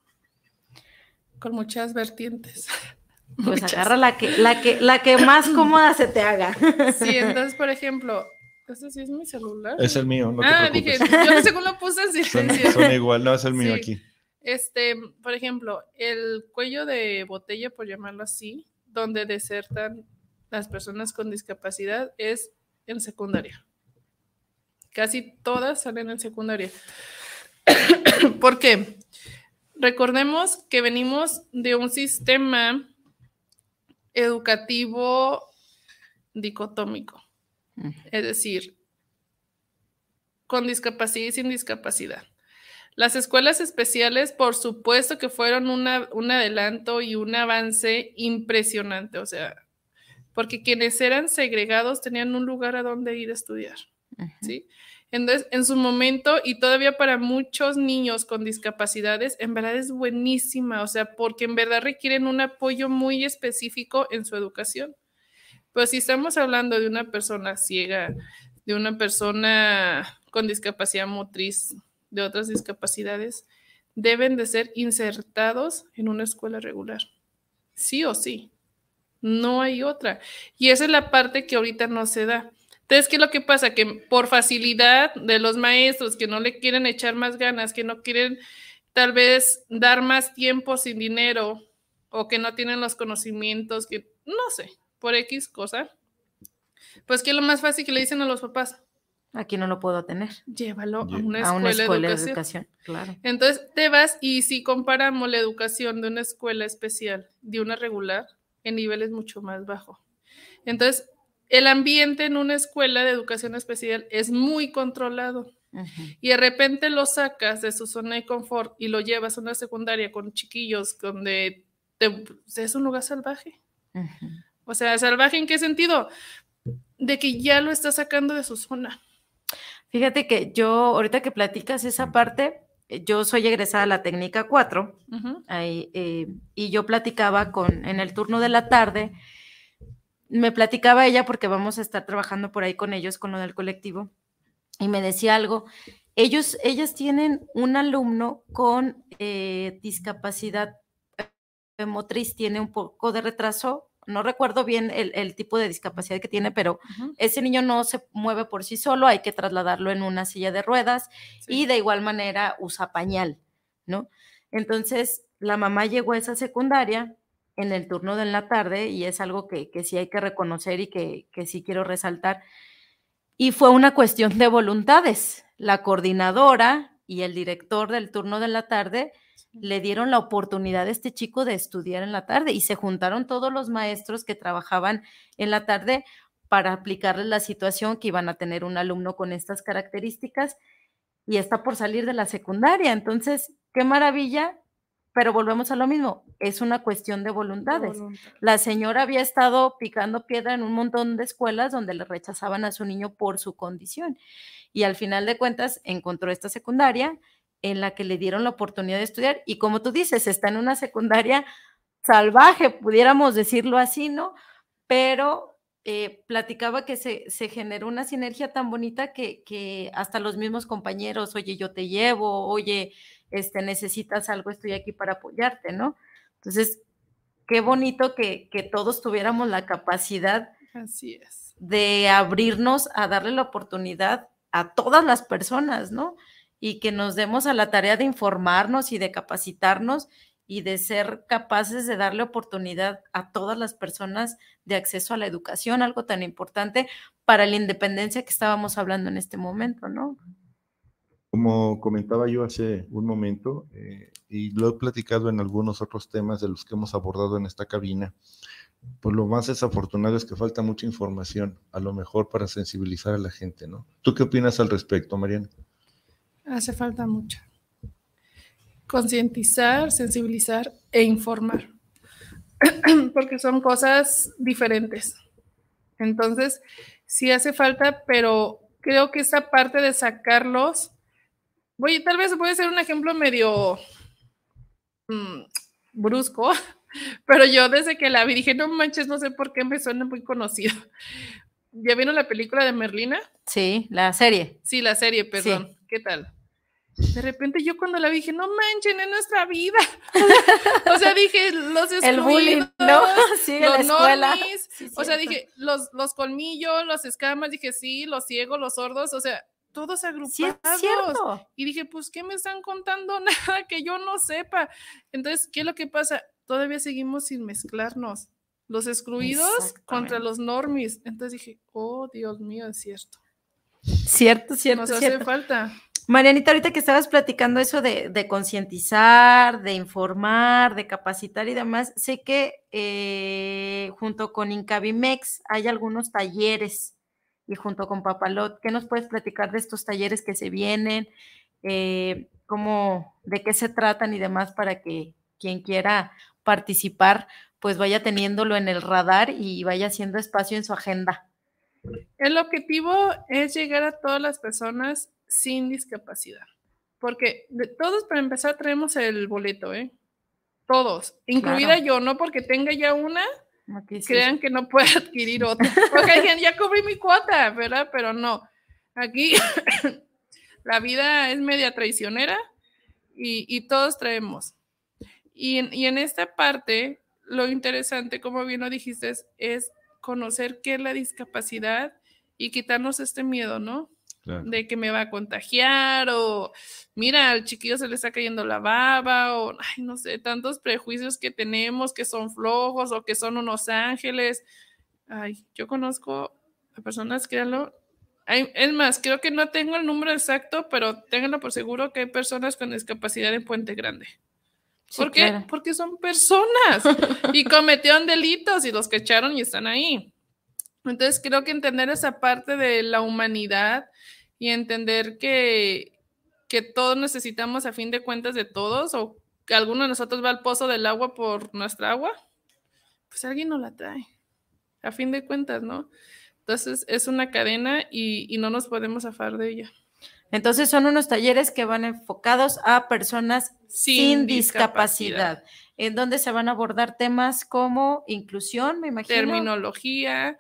con muchas vertientes. *laughs* Pues agarra la que, la, que, la que más *clears throat* cómoda se te haga. Sí, entonces, por ejemplo, ¿Este sí es mi celular? Es el mío, no Ah, dije, yo según lo puse en Son, igual, no, es el mío aquí. Este, por ejemplo, el cuello de botella, por llamarlo así, donde desertan las personas con discapacidad, es en secundaria. Casi todas salen en secundaria. *coughs* ¿Por qué? recordemos que venimos de un sistema educativo dicotómico, es decir, con discapacidad y sin discapacidad. Las escuelas especiales, por supuesto que fueron un adelanto y un avance impresionante, o sea, porque quienes eran segregados tenían un lugar a donde ir a estudiar, ¿sí? Entonces, en su momento y todavía para muchos niños con discapacidades, en verdad es buenísima, o sea, porque en verdad requieren un apoyo muy específico en su educación. Pero pues, si estamos hablando de una persona ciega, de una persona con discapacidad motriz, de otras discapacidades, deben de ser insertados en una escuela regular. Sí o sí. No hay otra. Y esa es la parte que ahorita no se da. Entonces, ¿qué es lo que pasa? Que por facilidad de los maestros que no le quieren echar más ganas, que no quieren tal vez dar más tiempo sin dinero o que no tienen los conocimientos, que no sé, por X cosa, pues que es lo más fácil que le dicen a los papás? Aquí no lo puedo tener. Llévalo a, una escuela, de, educación. claro. Entonces te vas y si comparamos la educación de una escuela especial, de una regular, el nivel es mucho más bajo. Entonces, el ambiente en una escuela de educación especial es muy controlado. Y de repente lo sacas de su zona de confort y lo llevas a una secundaria con chiquillos donde te, es un lugar salvaje. O sea, salvaje en qué sentido? De que ya lo está sacando de su zona. Fíjate que yo, ahorita que platicas esa parte, yo soy egresada a la técnica 4 eh, y yo platicaba con, en el turno de la tarde me platicaba ella porque vamos a estar trabajando por ahí con ellos, con lo del colectivo, y me decía algo. Ellos, ellas tienen un alumno con eh, discapacidad motriz, tiene un poco de retraso, no recuerdo bien el, tipo de discapacidad que tiene, pero ese niño no se mueve por sí solo, hay que trasladarlo en una silla de ruedas y de igual manera usa pañal, ¿no? Entonces, la mamá llegó a esa secundaria en el turno de la tarde y es algo que, que sí hay que reconocer y que, que sí quiero resaltar. Y fue una cuestión de voluntades. La coordinadora y el director del turno de la tarde le dieron la oportunidad a este chico de estudiar en la tarde y se juntaron todos los maestros que trabajaban en la tarde para aplicarle la situación que iban a tener un alumno con estas características y está por salir de la secundaria. Entonces, qué maravilla pero volvemos a lo mismo, es una cuestión de voluntades. La señora había estado picando piedra en un montón de escuelas donde le rechazaban a su niño por su condición. Y al final de cuentas encontró esta secundaria en la que le dieron la oportunidad de estudiar. Y como tú dices, está en una secundaria salvaje, pudiéramos decirlo así, ¿no? Pero eh, platicaba que se, generó una sinergia tan bonita que hasta los mismos compañeros, oye, yo te llevo, oye, este, necesitas algo, estoy aquí para apoyarte, ¿no? Entonces, qué bonito que, todos tuviéramos la capacidad es. de abrirnos a darle la oportunidad a todas las personas, ¿no? Y que nos demos a la tarea de informarnos y de capacitarnos y de ser capaces de darle oportunidad a todas las personas de acceso a la educación, algo tan importante para la independencia que estábamos hablando en este momento, ¿no? Como comentaba yo hace un momento, eh, y lo he platicado en algunos otros temas de los que hemos abordado en esta cabina, pues lo más desafortunado es que falta mucha información, a lo mejor para sensibilizar a la gente, ¿no? ¿Tú qué opinas al respecto, Mariana? Hace falta mucho. Concientizar, sensibilizar e informar, *clears throat* porque son cosas diferentes. Entonces, sí hace falta, pero creo que esta parte de sacarlos oye tal vez puede ser un ejemplo medio mm, brusco, *laughs* pero yo desde que la vi dije, no manches, no sé por qué me suena muy conocido. *laughs* ¿Ya vino la película de Merlina? Sí, la serie. Sí, la serie, perdón. ¿Qué tal? De repente yo cuando la vi dije, no manchen, en nuestra vida. *laughs* o sea, dije, los excluidos, el bullying, ¿no? sí, la o sea, dije, los, los colmillos, los escamas, dije, sí, los ciegos, los sordos, o sea, todos agrupados. Y dije, pues, ¿qué me están contando? *laughs* Nada que yo no sepa. Entonces, ¿qué es lo que pasa? Todavía seguimos sin mezclarnos. Los excluidos contra los normis. Entonces dije, oh, Dios mío, es cierto. Cierto, cierto. Nos hace falta. Marianita, ahorita que estabas platicando eso de, concientizar, de informar, de capacitar y demás, sé que eh, junto con Incavimex hay algunos talleres y junto con Papalot. ¿Qué nos puedes platicar de estos talleres que se vienen? Eh, ¿Cómo, de qué se tratan y demás para que quien quiera participar, pues vaya teniéndolo en el radar y vaya haciendo espacio en su agenda? El objetivo es llegar a todas las personas sin discapacidad, porque todos para empezar traemos el boleto, ¿eh? Todos, incluida yo, no porque tenga ya una, Crean que no puedo *laughs* adquirir otra. Porque ya cubrí mi cuota, ¿verdad? Pero no. Aquí *coughs* la vida es media traicionera y, todos traemos. Y en, esta parte, lo interesante, como bien lo dijiste, es conocer qué es la discapacidad y quitarnos este miedo, ¿no? de que me va a contagiar o mira, al chiquillo se le está cayendo la baba o no sé, tantos prejuicios que tenemos que son flojos o que son unos ángeles. Ay, yo conozco a personas, créanlo. Hay, es más, creo que no tengo el número exacto, pero ténganlo por seguro que hay personas con discapacidad en Puente Grande. porque Porque son personas y *laughs* cometieron delitos y los que echaron y están ahí. Entonces creo que entender esa parte de la humanidad y entender que, que todos necesitamos a fin de cuentas de todos o que alguno de nosotros va al pozo del agua por nuestra agua, pues alguien no la trae, a fin de cuentas, ¿no? Entonces es una cadena y, no nos podemos afar de ella. Entonces son unos talleres que van enfocados a personas sin, discapacidad. discapacidad. en donde se van a abordar temas como inclusión, me imagino. Terminología,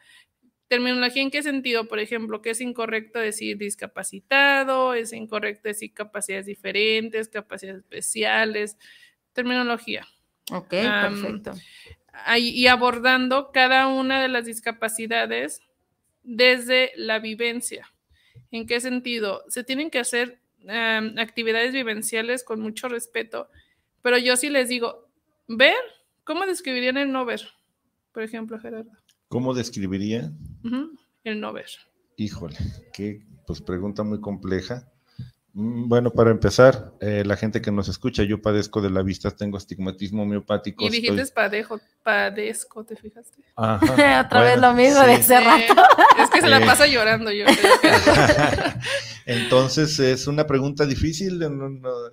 Terminología en qué sentido, por ejemplo, que es incorrecto decir discapacitado, es incorrecto decir capacidades diferentes, capacidades especiales, terminología. Ok, perfecto. Y abordando cada una de las discapacidades desde la vivencia. ¿En qué sentido? Se tienen que hacer actividades vivenciales con mucho respeto, pero yo sí les digo, ver, ¿cómo describirían el no ver? Por ejemplo, Gerardo. ¿Cómo describirían? el no ver. Híjole, qué pues, pregunta muy compleja. Mm, bueno, para empezar, eh, la gente que nos escucha, yo padezco de la vista, tengo astigmatismo miopático. Y dijiste padezco, ¿te fijaste? Ajá, *laughs* Otra lo mismo de ese rato. es que se la eh. pasa llorando yo. *laughs* Entonces, es una pregunta difícil,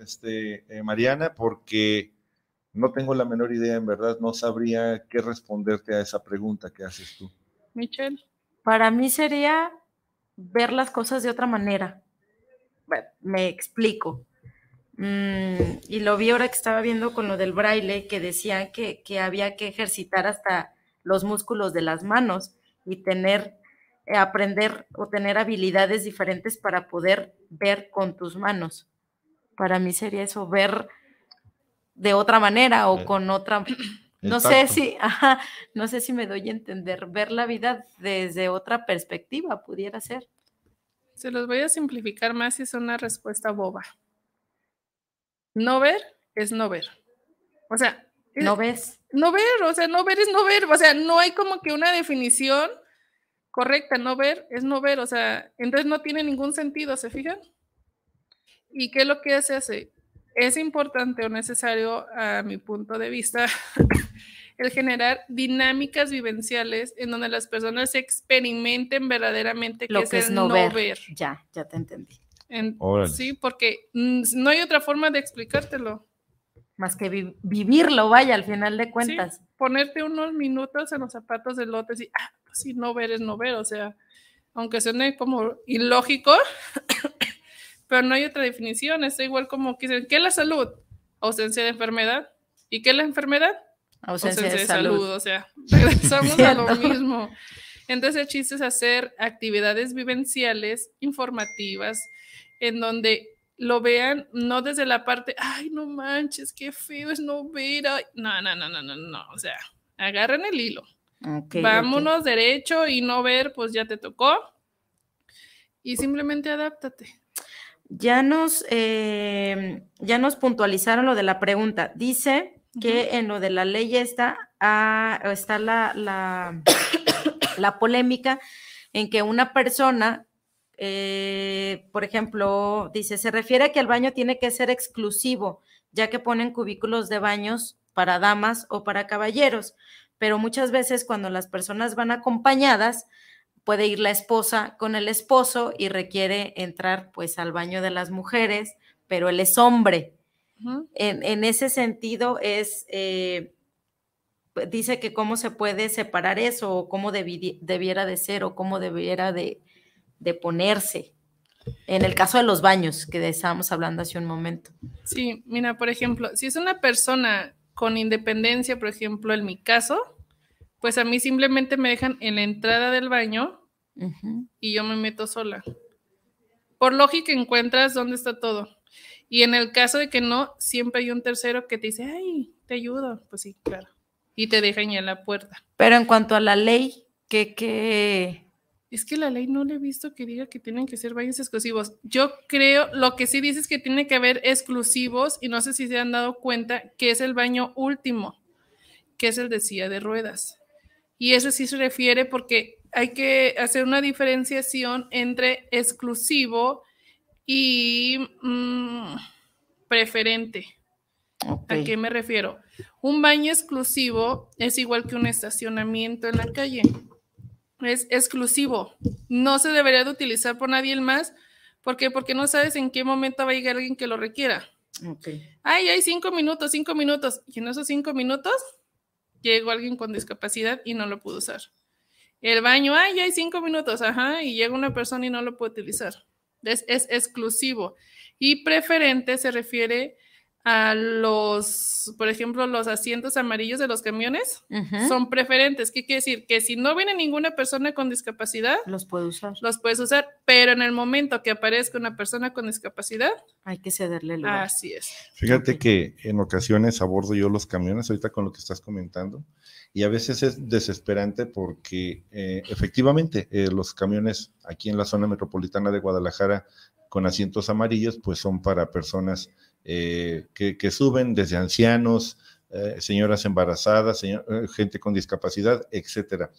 este, eh, Mariana, porque no tengo la menor idea, en verdad, no sabría qué responderte a esa pregunta que haces tú. Michelle. Para mí sería ver las cosas de otra manera. me explico. Mm, y lo vi ahora que estaba viendo con lo del braille, que decían que, había que ejercitar hasta los músculos de las manos y tener, eh, aprender o tener habilidades diferentes para poder ver con tus manos. Para mí sería eso, ver de otra manera o eh. con otra no sé si, ajá, no sé si me doy a entender, ver la vida desde otra perspectiva pudiera ser. Se los voy a simplificar más si es una respuesta boba. No ver es no ver. O sea, no ves. No ver, o sea, no ver es no ver, o sea, no hay como que una definición correcta, no ver es no ver, o sea, entonces no tiene ningún sentido, ¿se fijan? ¿Y qué es lo que se hace? Es importante o necesario, a mi punto de vista, *laughs* el generar dinámicas vivenciales en donde las personas experimenten verdaderamente lo que, es, no ver. Ya, ya te entendí. sí, porque mm, no hay otra forma de explicártelo. Más que vivirlo, vaya, al final de cuentas. ponerte unos minutos en los zapatos del otro y, ah, si pues no ver es no ver, o sea, aunque suene como ilógico, *coughs* pero no hay otra definición, está igual como que dicen, ¿qué es la salud? Ausencia de enfermedad. ¿Y qué es la enfermedad? ausencia, de, salud. O sea, *laughs* regresamos a lo mismo. Entonces el chiste es hacer actividades vivenciales, informativas, en donde lo vean no desde la parte, ay, no manches, qué feo es no ver. No, no, no, no, no, no. O sea, agarren el hilo. Vámonos derecho y no ver, pues ya te tocó. Y simplemente adáptate. Ya nos, eh, ya nos puntualizaron lo de la pregunta. Dice que en lo de la ley ah, está, está la, la, polémica en que una persona, eh, por ejemplo, dice, se refiere a que el baño tiene que ser exclusivo, ya que ponen cubículos de baños para damas o para caballeros, pero muchas veces cuando las personas van acompañadas, puede ir la esposa con el esposo y requiere entrar pues al baño de las mujeres, pero él es hombre en, ese sentido es, eh, dice que cómo se puede separar eso o cómo debiera de ser o cómo debiera de, de ponerse. En el caso de los baños, que estábamos hablando hace un momento. Sí, mira, por ejemplo, si es una persona con independencia, por ejemplo, en mi caso, pues a mí simplemente me dejan en la entrada del baño y yo me meto sola. Por lógica encuentras dónde está todo. Y en el caso de que no, siempre hay un tercero que te dice, ay, te ayudo. Pues sí, claro. Y te dejan ya en la puerta. Pero en cuanto a la ley, ¿qué, qué? Es que la ley no le he visto que diga que tienen que ser baños exclusivos. Yo creo, lo que sí dice es que tiene que haber exclusivos y no sé si se han dado cuenta que es el baño último, que es el de silla de ruedas. Y eso sí se refiere porque hay que hacer una diferenciación entre exclusivo y mm, preferente. ¿A qué me refiero? Un baño exclusivo es igual que un estacionamiento en la calle. Es exclusivo. No se debería de utilizar por nadie más. ¿Por qué? Porque no sabes en qué momento va a llegar alguien que lo requiera. Ay, hay cinco minutos, cinco minutos. Y en esos cinco minutos llegó alguien con discapacidad y no lo pudo usar. El baño, ay, hay cinco minutos, ajá, y llega una persona y no lo puede utilizar es, exclusivo. Y preferente se refiere a los, por ejemplo, los asientos amarillos de los camiones son preferentes. ¿Qué quiere decir? Que si no viene ninguna persona con discapacidad, los puede usar. Los puedes usar, pero en el momento que aparezca una persona con discapacidad, hay que cederle el lugar. Así es. Fíjate que en ocasiones abordo yo los camiones, ahorita con lo que estás comentando, y a veces es desesperante porque eh, efectivamente eh, los camiones aquí en la zona metropolitana de Guadalajara con asientos amarillos, pues son para personas eh, que, suben desde ancianos, eh, señoras embarazadas, eh, gente con discapacidad, etcétera.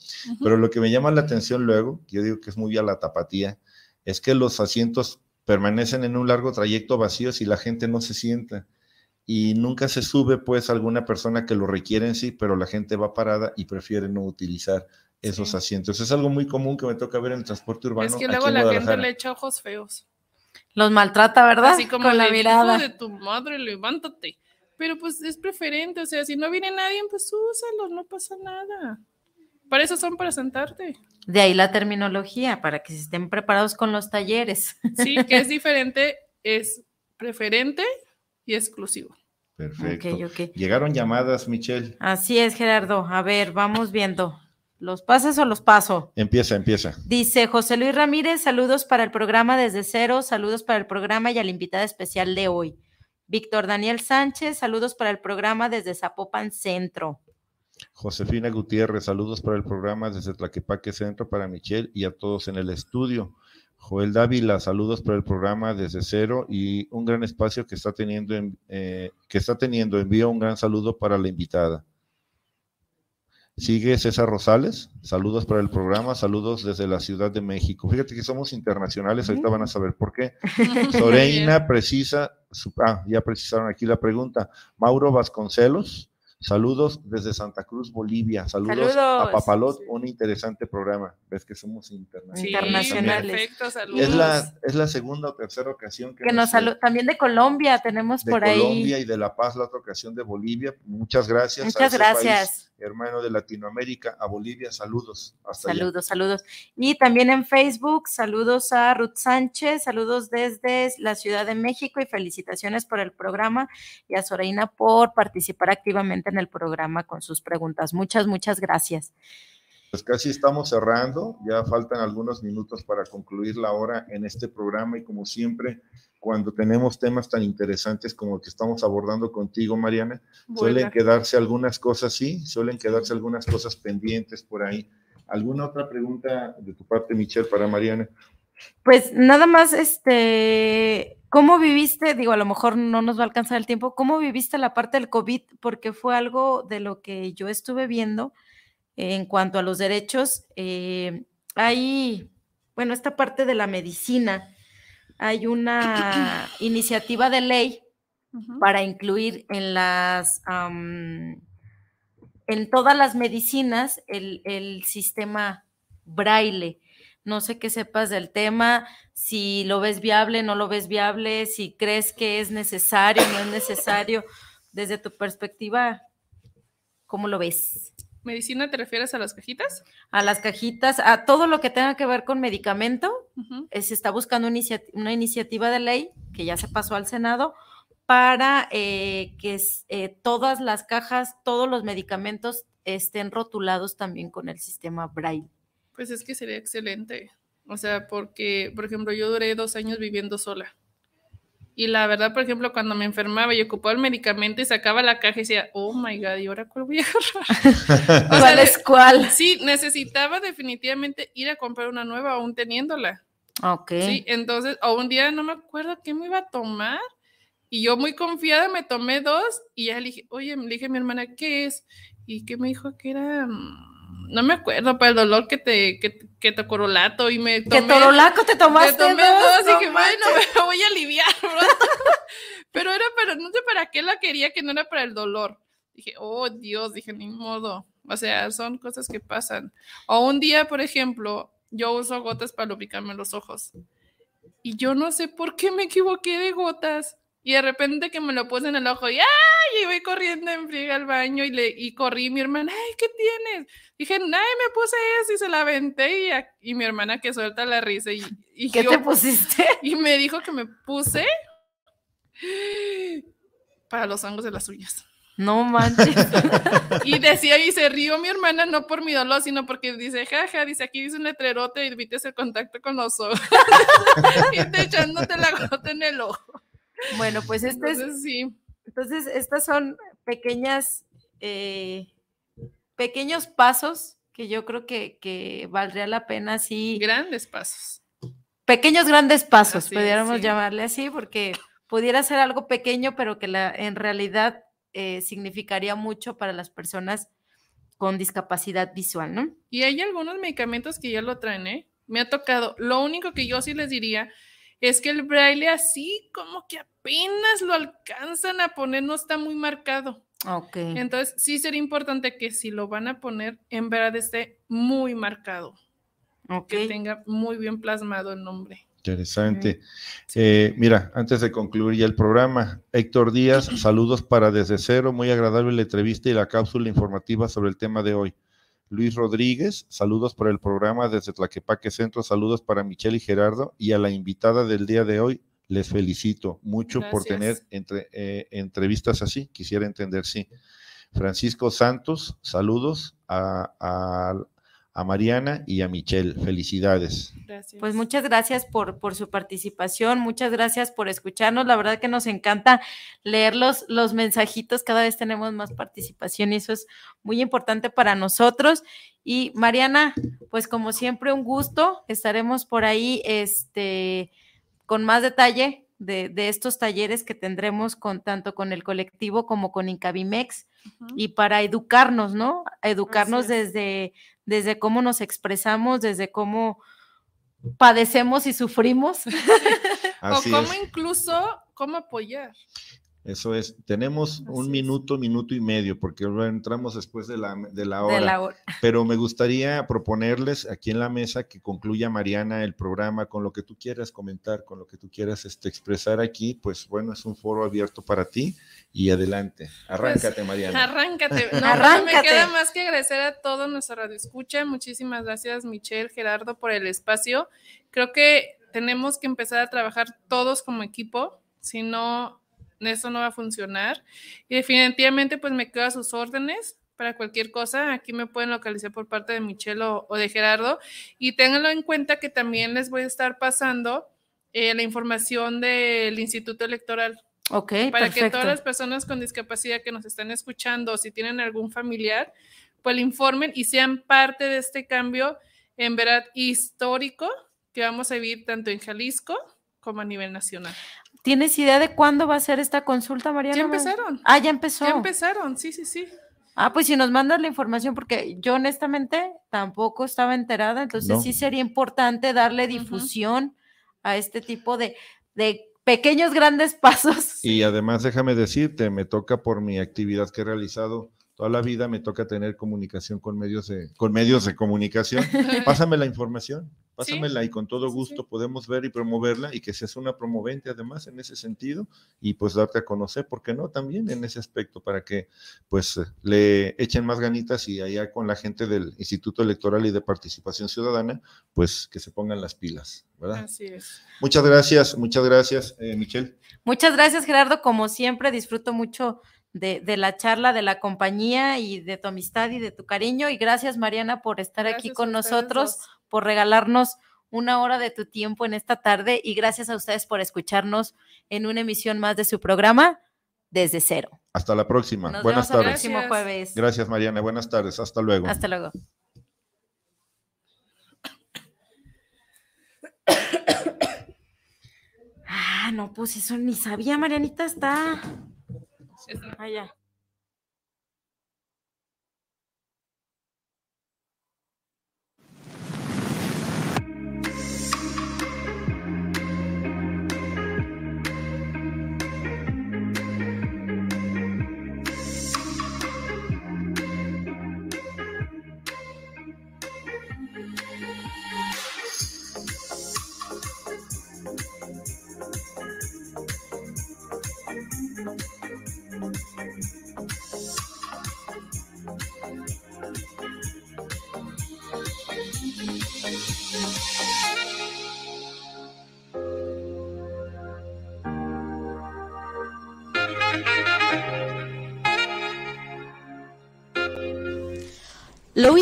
Pero lo que me llama la atención luego, yo digo que es muy a la tapatía, es que los asientos permanecen en un largo trayecto vacío si la gente no se sienta y nunca se sube pues alguna persona que lo requiere en sí, pero la gente va parada y prefiere no utilizar esos asientos. Es algo muy común que me toca ver en el transporte urbano. Es que luego la gente le echa ojos feos. Los maltrata, ¿verdad? Así como Con la mirada. de tu madre, levántate. Pero pues es preferente, o sea, si no viene nadie, pues úsalos, no pasa nada. Para eso son para sentarte. De ahí la terminología, para que se estén preparados con los talleres. Sí, *laughs* que es diferente, es preferente y exclusivo. Perfecto. Llegaron llamadas, Michelle. Así es, Gerardo. A ver, vamos viendo. ¿Los pases o los paso? Empieza, empieza. Dice José Luis Ramírez, saludos para el programa desde cero, saludos para el programa y a la invitada especial de hoy. Víctor Daniel Sánchez, saludos para el programa desde Zapopan Centro. Josefina Gutiérrez, saludos para el programa desde Tlaquepaque Centro para Michelle y a todos en el estudio. Joel Dávila, saludos para el programa desde cero y un gran espacio que está teniendo en, eh, que está teniendo. Envío un gran saludo para la invitada. Sigue César Rosales, saludos para el programa, saludos desde la Ciudad de México. Fíjate que somos internacionales, ahorita van a saber por qué. *laughs* Soreina precisa, ah, ya precisaron aquí la pregunta. Mauro Vasconcelos, Saludos desde Santa Cruz, Bolivia. Saludos, a Papalot, un interesante programa. Ves que somos internacionales. Perfecto, saludos. Es la, segunda o tercera ocasión que, nos, También de Colombia tenemos por ahí. De Colombia y de La Paz, la otra ocasión de Bolivia. Muchas gracias. gracias. hermano de Latinoamérica, a Bolivia, saludos. saludos, saludos. Y también en Facebook, saludos a Ruth Sánchez, saludos desde la Ciudad de México y felicitaciones por el programa y a Soreina por participar activamente en el programa con sus preguntas. Muchas, muchas gracias. Pues casi estamos cerrando, ya faltan algunos minutos para concluir la hora en este programa y como siempre, cuando tenemos temas tan interesantes como el que estamos abordando contigo, Mariana, suelen quedarse algunas cosas, sí, suelen quedarse algunas cosas pendientes por ahí. ¿Alguna otra pregunta de tu parte, Michelle, para Mariana? Pues nada más, este, ¿Cómo viviste, digo, a lo mejor no nos va a alcanzar el tiempo, cómo viviste la parte del COVID? Porque fue algo de lo que yo estuve viendo en cuanto a los derechos. Eh, hay, bueno, esta parte de la medicina, hay una *clears throat* iniciativa de ley para incluir en las... en todas las medicinas el sistema braille no sé qué sepas del tema, si lo ves viable, no lo ves viable, si crees que es necesario, no es necesario, desde tu perspectiva, ¿cómo lo ves? ¿Medicina te refieres a las cajitas? A las cajitas, a todo lo que tenga que ver con medicamento. Eh, se está buscando una iniciativa de ley que ya se pasó al Senado para eh, que eh, todas las cajas, todos los medicamentos estén rotulados también con el sistema Braille. Pues es que sería excelente. O sea, porque, por ejemplo, yo duré dos años viviendo sola. Y la verdad, por ejemplo, cuando me enfermaba y ocupaba el medicamento y sacaba la caja y decía, oh my god, ¿y ahora cuál voy a agarrar? *laughs* o sea, ¿Cuál es cuál? Sí, necesitaba definitivamente ir a comprar una nueva aún teniéndola. Ok. Sí, entonces, o un día no me acuerdo qué me iba a tomar. Y yo muy confiada me tomé dos y ya le dije, oye, le dije a mi hermana, ¿qué es? Y que me dijo que era mm, no me acuerdo, para el dolor que te, que, te corolato y me tomé. Que torolaco te tomaste. Te tomé dos, bueno, *laughs* me voy a aliviar. *laughs* pero era para, no sé para qué la quería, que no era para el dolor. Dije, oh Dios, dije, ni modo. O sea, son cosas que pasan. O un día, por ejemplo, yo uso gotas para lubricarme los ojos. Y yo no sé por qué me equivoqué de gotas. Y de repente que me lo puse en el ojo y ¡ay! Y voy corriendo en friega al baño y, le, y corrí. Mi hermana, ¡ay! ¿Qué tienes? Dije, ¡ay! Me puse eso y se la aventé. Y, mi hermana que suelta la risa. Y, ¿Qué te pusiste? *laughs* Y me dijo que me puse para los hongos de las uñas. No manches. *laughs* y decía, y se rió mi hermana, no por mi dolor, sino porque dice, jaja, dice, aquí dice un letrerote y evites el contacto con los ojos. *laughs* y te echándote la gota en el ojo. Bueno, pues este Entonces, estas son pequeñas, eh, pequeños pasos que yo creo que, valdría la pena sí. Grandes pasos. Pequeños grandes pasos, podríamos pudiéramos llamarle así, porque pudiera ser algo pequeño, pero que en realidad eh, significaría mucho para las personas con discapacidad visual, ¿no? Y hay algunos medicamentos que ya lo traen, ¿eh? Me ha tocado. Lo único que yo sí les diría es que el braille así como que apenas lo alcanzan a poner, no está muy marcado. Ok. Entonces, sí sería importante que si lo van a poner, en verdad esté muy marcado. Okay. Que tenga muy bien plasmado el nombre. Interesante. Eh, mira, antes de concluir ya el programa, Héctor Díaz, *clears throat* saludos para Desde Cero, muy agradable la entrevista y la cápsula informativa sobre el tema de hoy. Luis Rodríguez, saludos por el programa desde Tlaquepaque Centro, saludos para Michelle y Gerardo y a la invitada del día de hoy, les felicito mucho por tener entre, eh, entrevistas así, quisiera entender, sí. Francisco Santos, saludos a, a, a Mariana y a Michelle. Felicidades. Gracias. Pues muchas gracias por, por, su participación, muchas gracias por escucharnos. La verdad que nos encanta leer los, mensajitos, cada vez tenemos más participación y eso es muy importante para nosotros. Y Mariana, pues como siempre, un gusto. Estaremos por ahí este, con más detalle de, estos talleres que tendremos con tanto con el colectivo como con Incabimex y para educarnos, ¿no? Educarnos desde, desde cómo nos expresamos, desde cómo padecemos y sufrimos. *laughs* o cómo incluso, cómo apoyar. Eso es, tenemos un minuto, minuto y medio, porque entramos después de la, hora. Pero me gustaría proponerles aquí en la mesa que concluya Mariana el programa con lo que tú quieras comentar, con lo que tú quieras este, expresar aquí. Pues bueno, es un foro abierto para ti y adelante. Arráncate, pues, Mariana. Arráncate. No, me queda más que agradecer a todo nuestro radio escucha. Muchísimas gracias, Michelle, Gerardo, por el espacio. Creo que tenemos que empezar a trabajar todos como equipo, si no, eso no va a funcionar. Y definitivamente, pues me quedo a sus órdenes para cualquier cosa. Aquí me pueden localizar por parte de Michelle o, de Gerardo. Y ténganlo en cuenta que también les voy a estar pasando eh, la información del Instituto Electoral Ok, Para que todas las personas con discapacidad que nos están escuchando, si tienen algún familiar, pues le informen y sean parte de este cambio en verdad histórico que vamos a vivir tanto en Jalisco como a nivel nacional. ¿Tienes idea de cuándo va a ser esta consulta, Mariana? Ya empezaron. Ah, ya empezó. Ya empezaron, sí, sí, sí. Ah, pues si nos mandas la información, porque yo honestamente tampoco estaba enterada, entonces sí sería importante darle difusión a este tipo de, de pequeños, grandes pasos. *laughs* Y además, déjame decirte, me toca por mi actividad que he realizado toda la vida, me toca tener comunicación con medios de, con medios de comunicación. *laughs* Pásame la información pásamela y con todo gusto podemos ver y promoverla y que seas una promovente además en ese sentido y pues darte a conocer, ¿por qué no? También en ese aspecto para que pues le echen más ganitas y allá con la gente del Instituto Electoral y de Participación Ciudadana, pues que se pongan las pilas. ¿verdad? Así es. Muchas gracias, muchas gracias, eh, Michelle. Muchas gracias, Gerardo. Como siempre, disfruto mucho de, la charla, de la compañía y de tu amistad y de tu cariño. Y gracias, Mariana, por estar aquí con nosotros, por regalarnos una hora de tu tiempo en esta tarde y gracias a ustedes por escucharnos en una emisión más de su programa desde cero. Hasta la próxima. Buenas vemos tardes. El próximo jueves. Gracias Mariana. Buenas tardes. Hasta luego. Hasta luego. *coughs* Ah, no, pues eso ni sabía, Marianita está. Allá.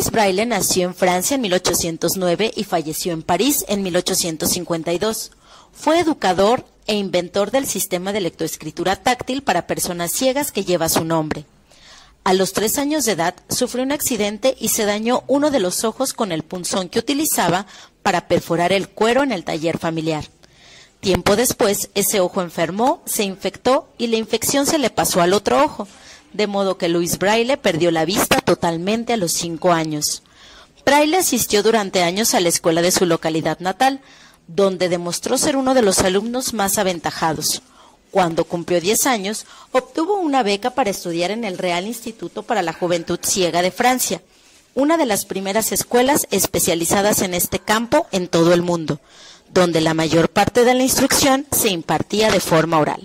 Louis Braille nació en Francia en 1809 y falleció en París en 1852. Fue educador e inventor del sistema de lectoescritura táctil para personas ciegas que lleva su nombre. A los tres años de edad sufrió un accidente y se dañó uno de los ojos con el punzón que utilizaba para perforar el cuero en el taller familiar. Tiempo después, ese ojo enfermó, se infectó y la infección se le pasó al otro ojo de modo que Luis Braille perdió la vista totalmente a los cinco años. Braille asistió durante años a la escuela de su localidad natal, donde demostró ser uno de los alumnos más aventajados. Cuando cumplió 10 años, obtuvo una beca para estudiar en el Real Instituto para la Juventud Ciega de Francia, una de las primeras escuelas especializadas en este campo en todo el mundo, donde la mayor parte de la instrucción se impartía de forma oral.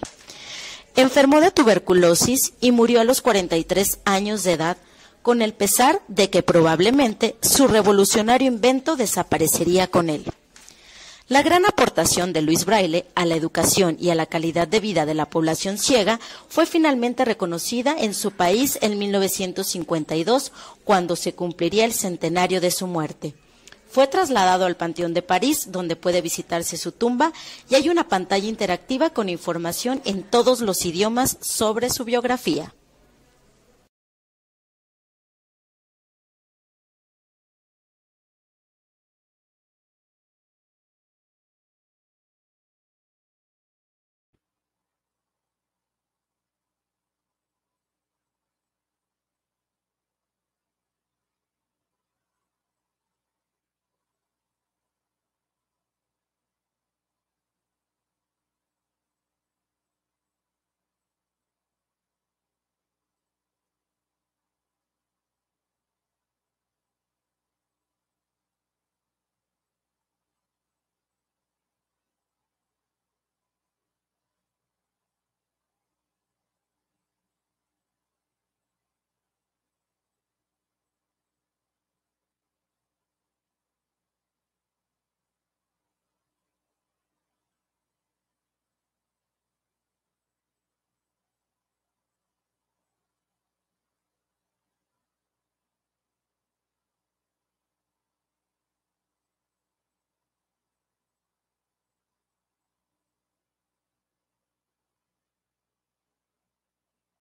Enfermó de tuberculosis y murió a los 43 años de edad, con el pesar de que probablemente su revolucionario invento desaparecería con él. La gran aportación de Luis Braille a la educación y a la calidad de vida de la población ciega fue finalmente reconocida en su país en 1952, cuando se cumpliría el centenario de su muerte. Fue trasladado al Panteón de París, donde puede visitarse su tumba, y hay una pantalla interactiva con información en todos los idiomas sobre su biografía.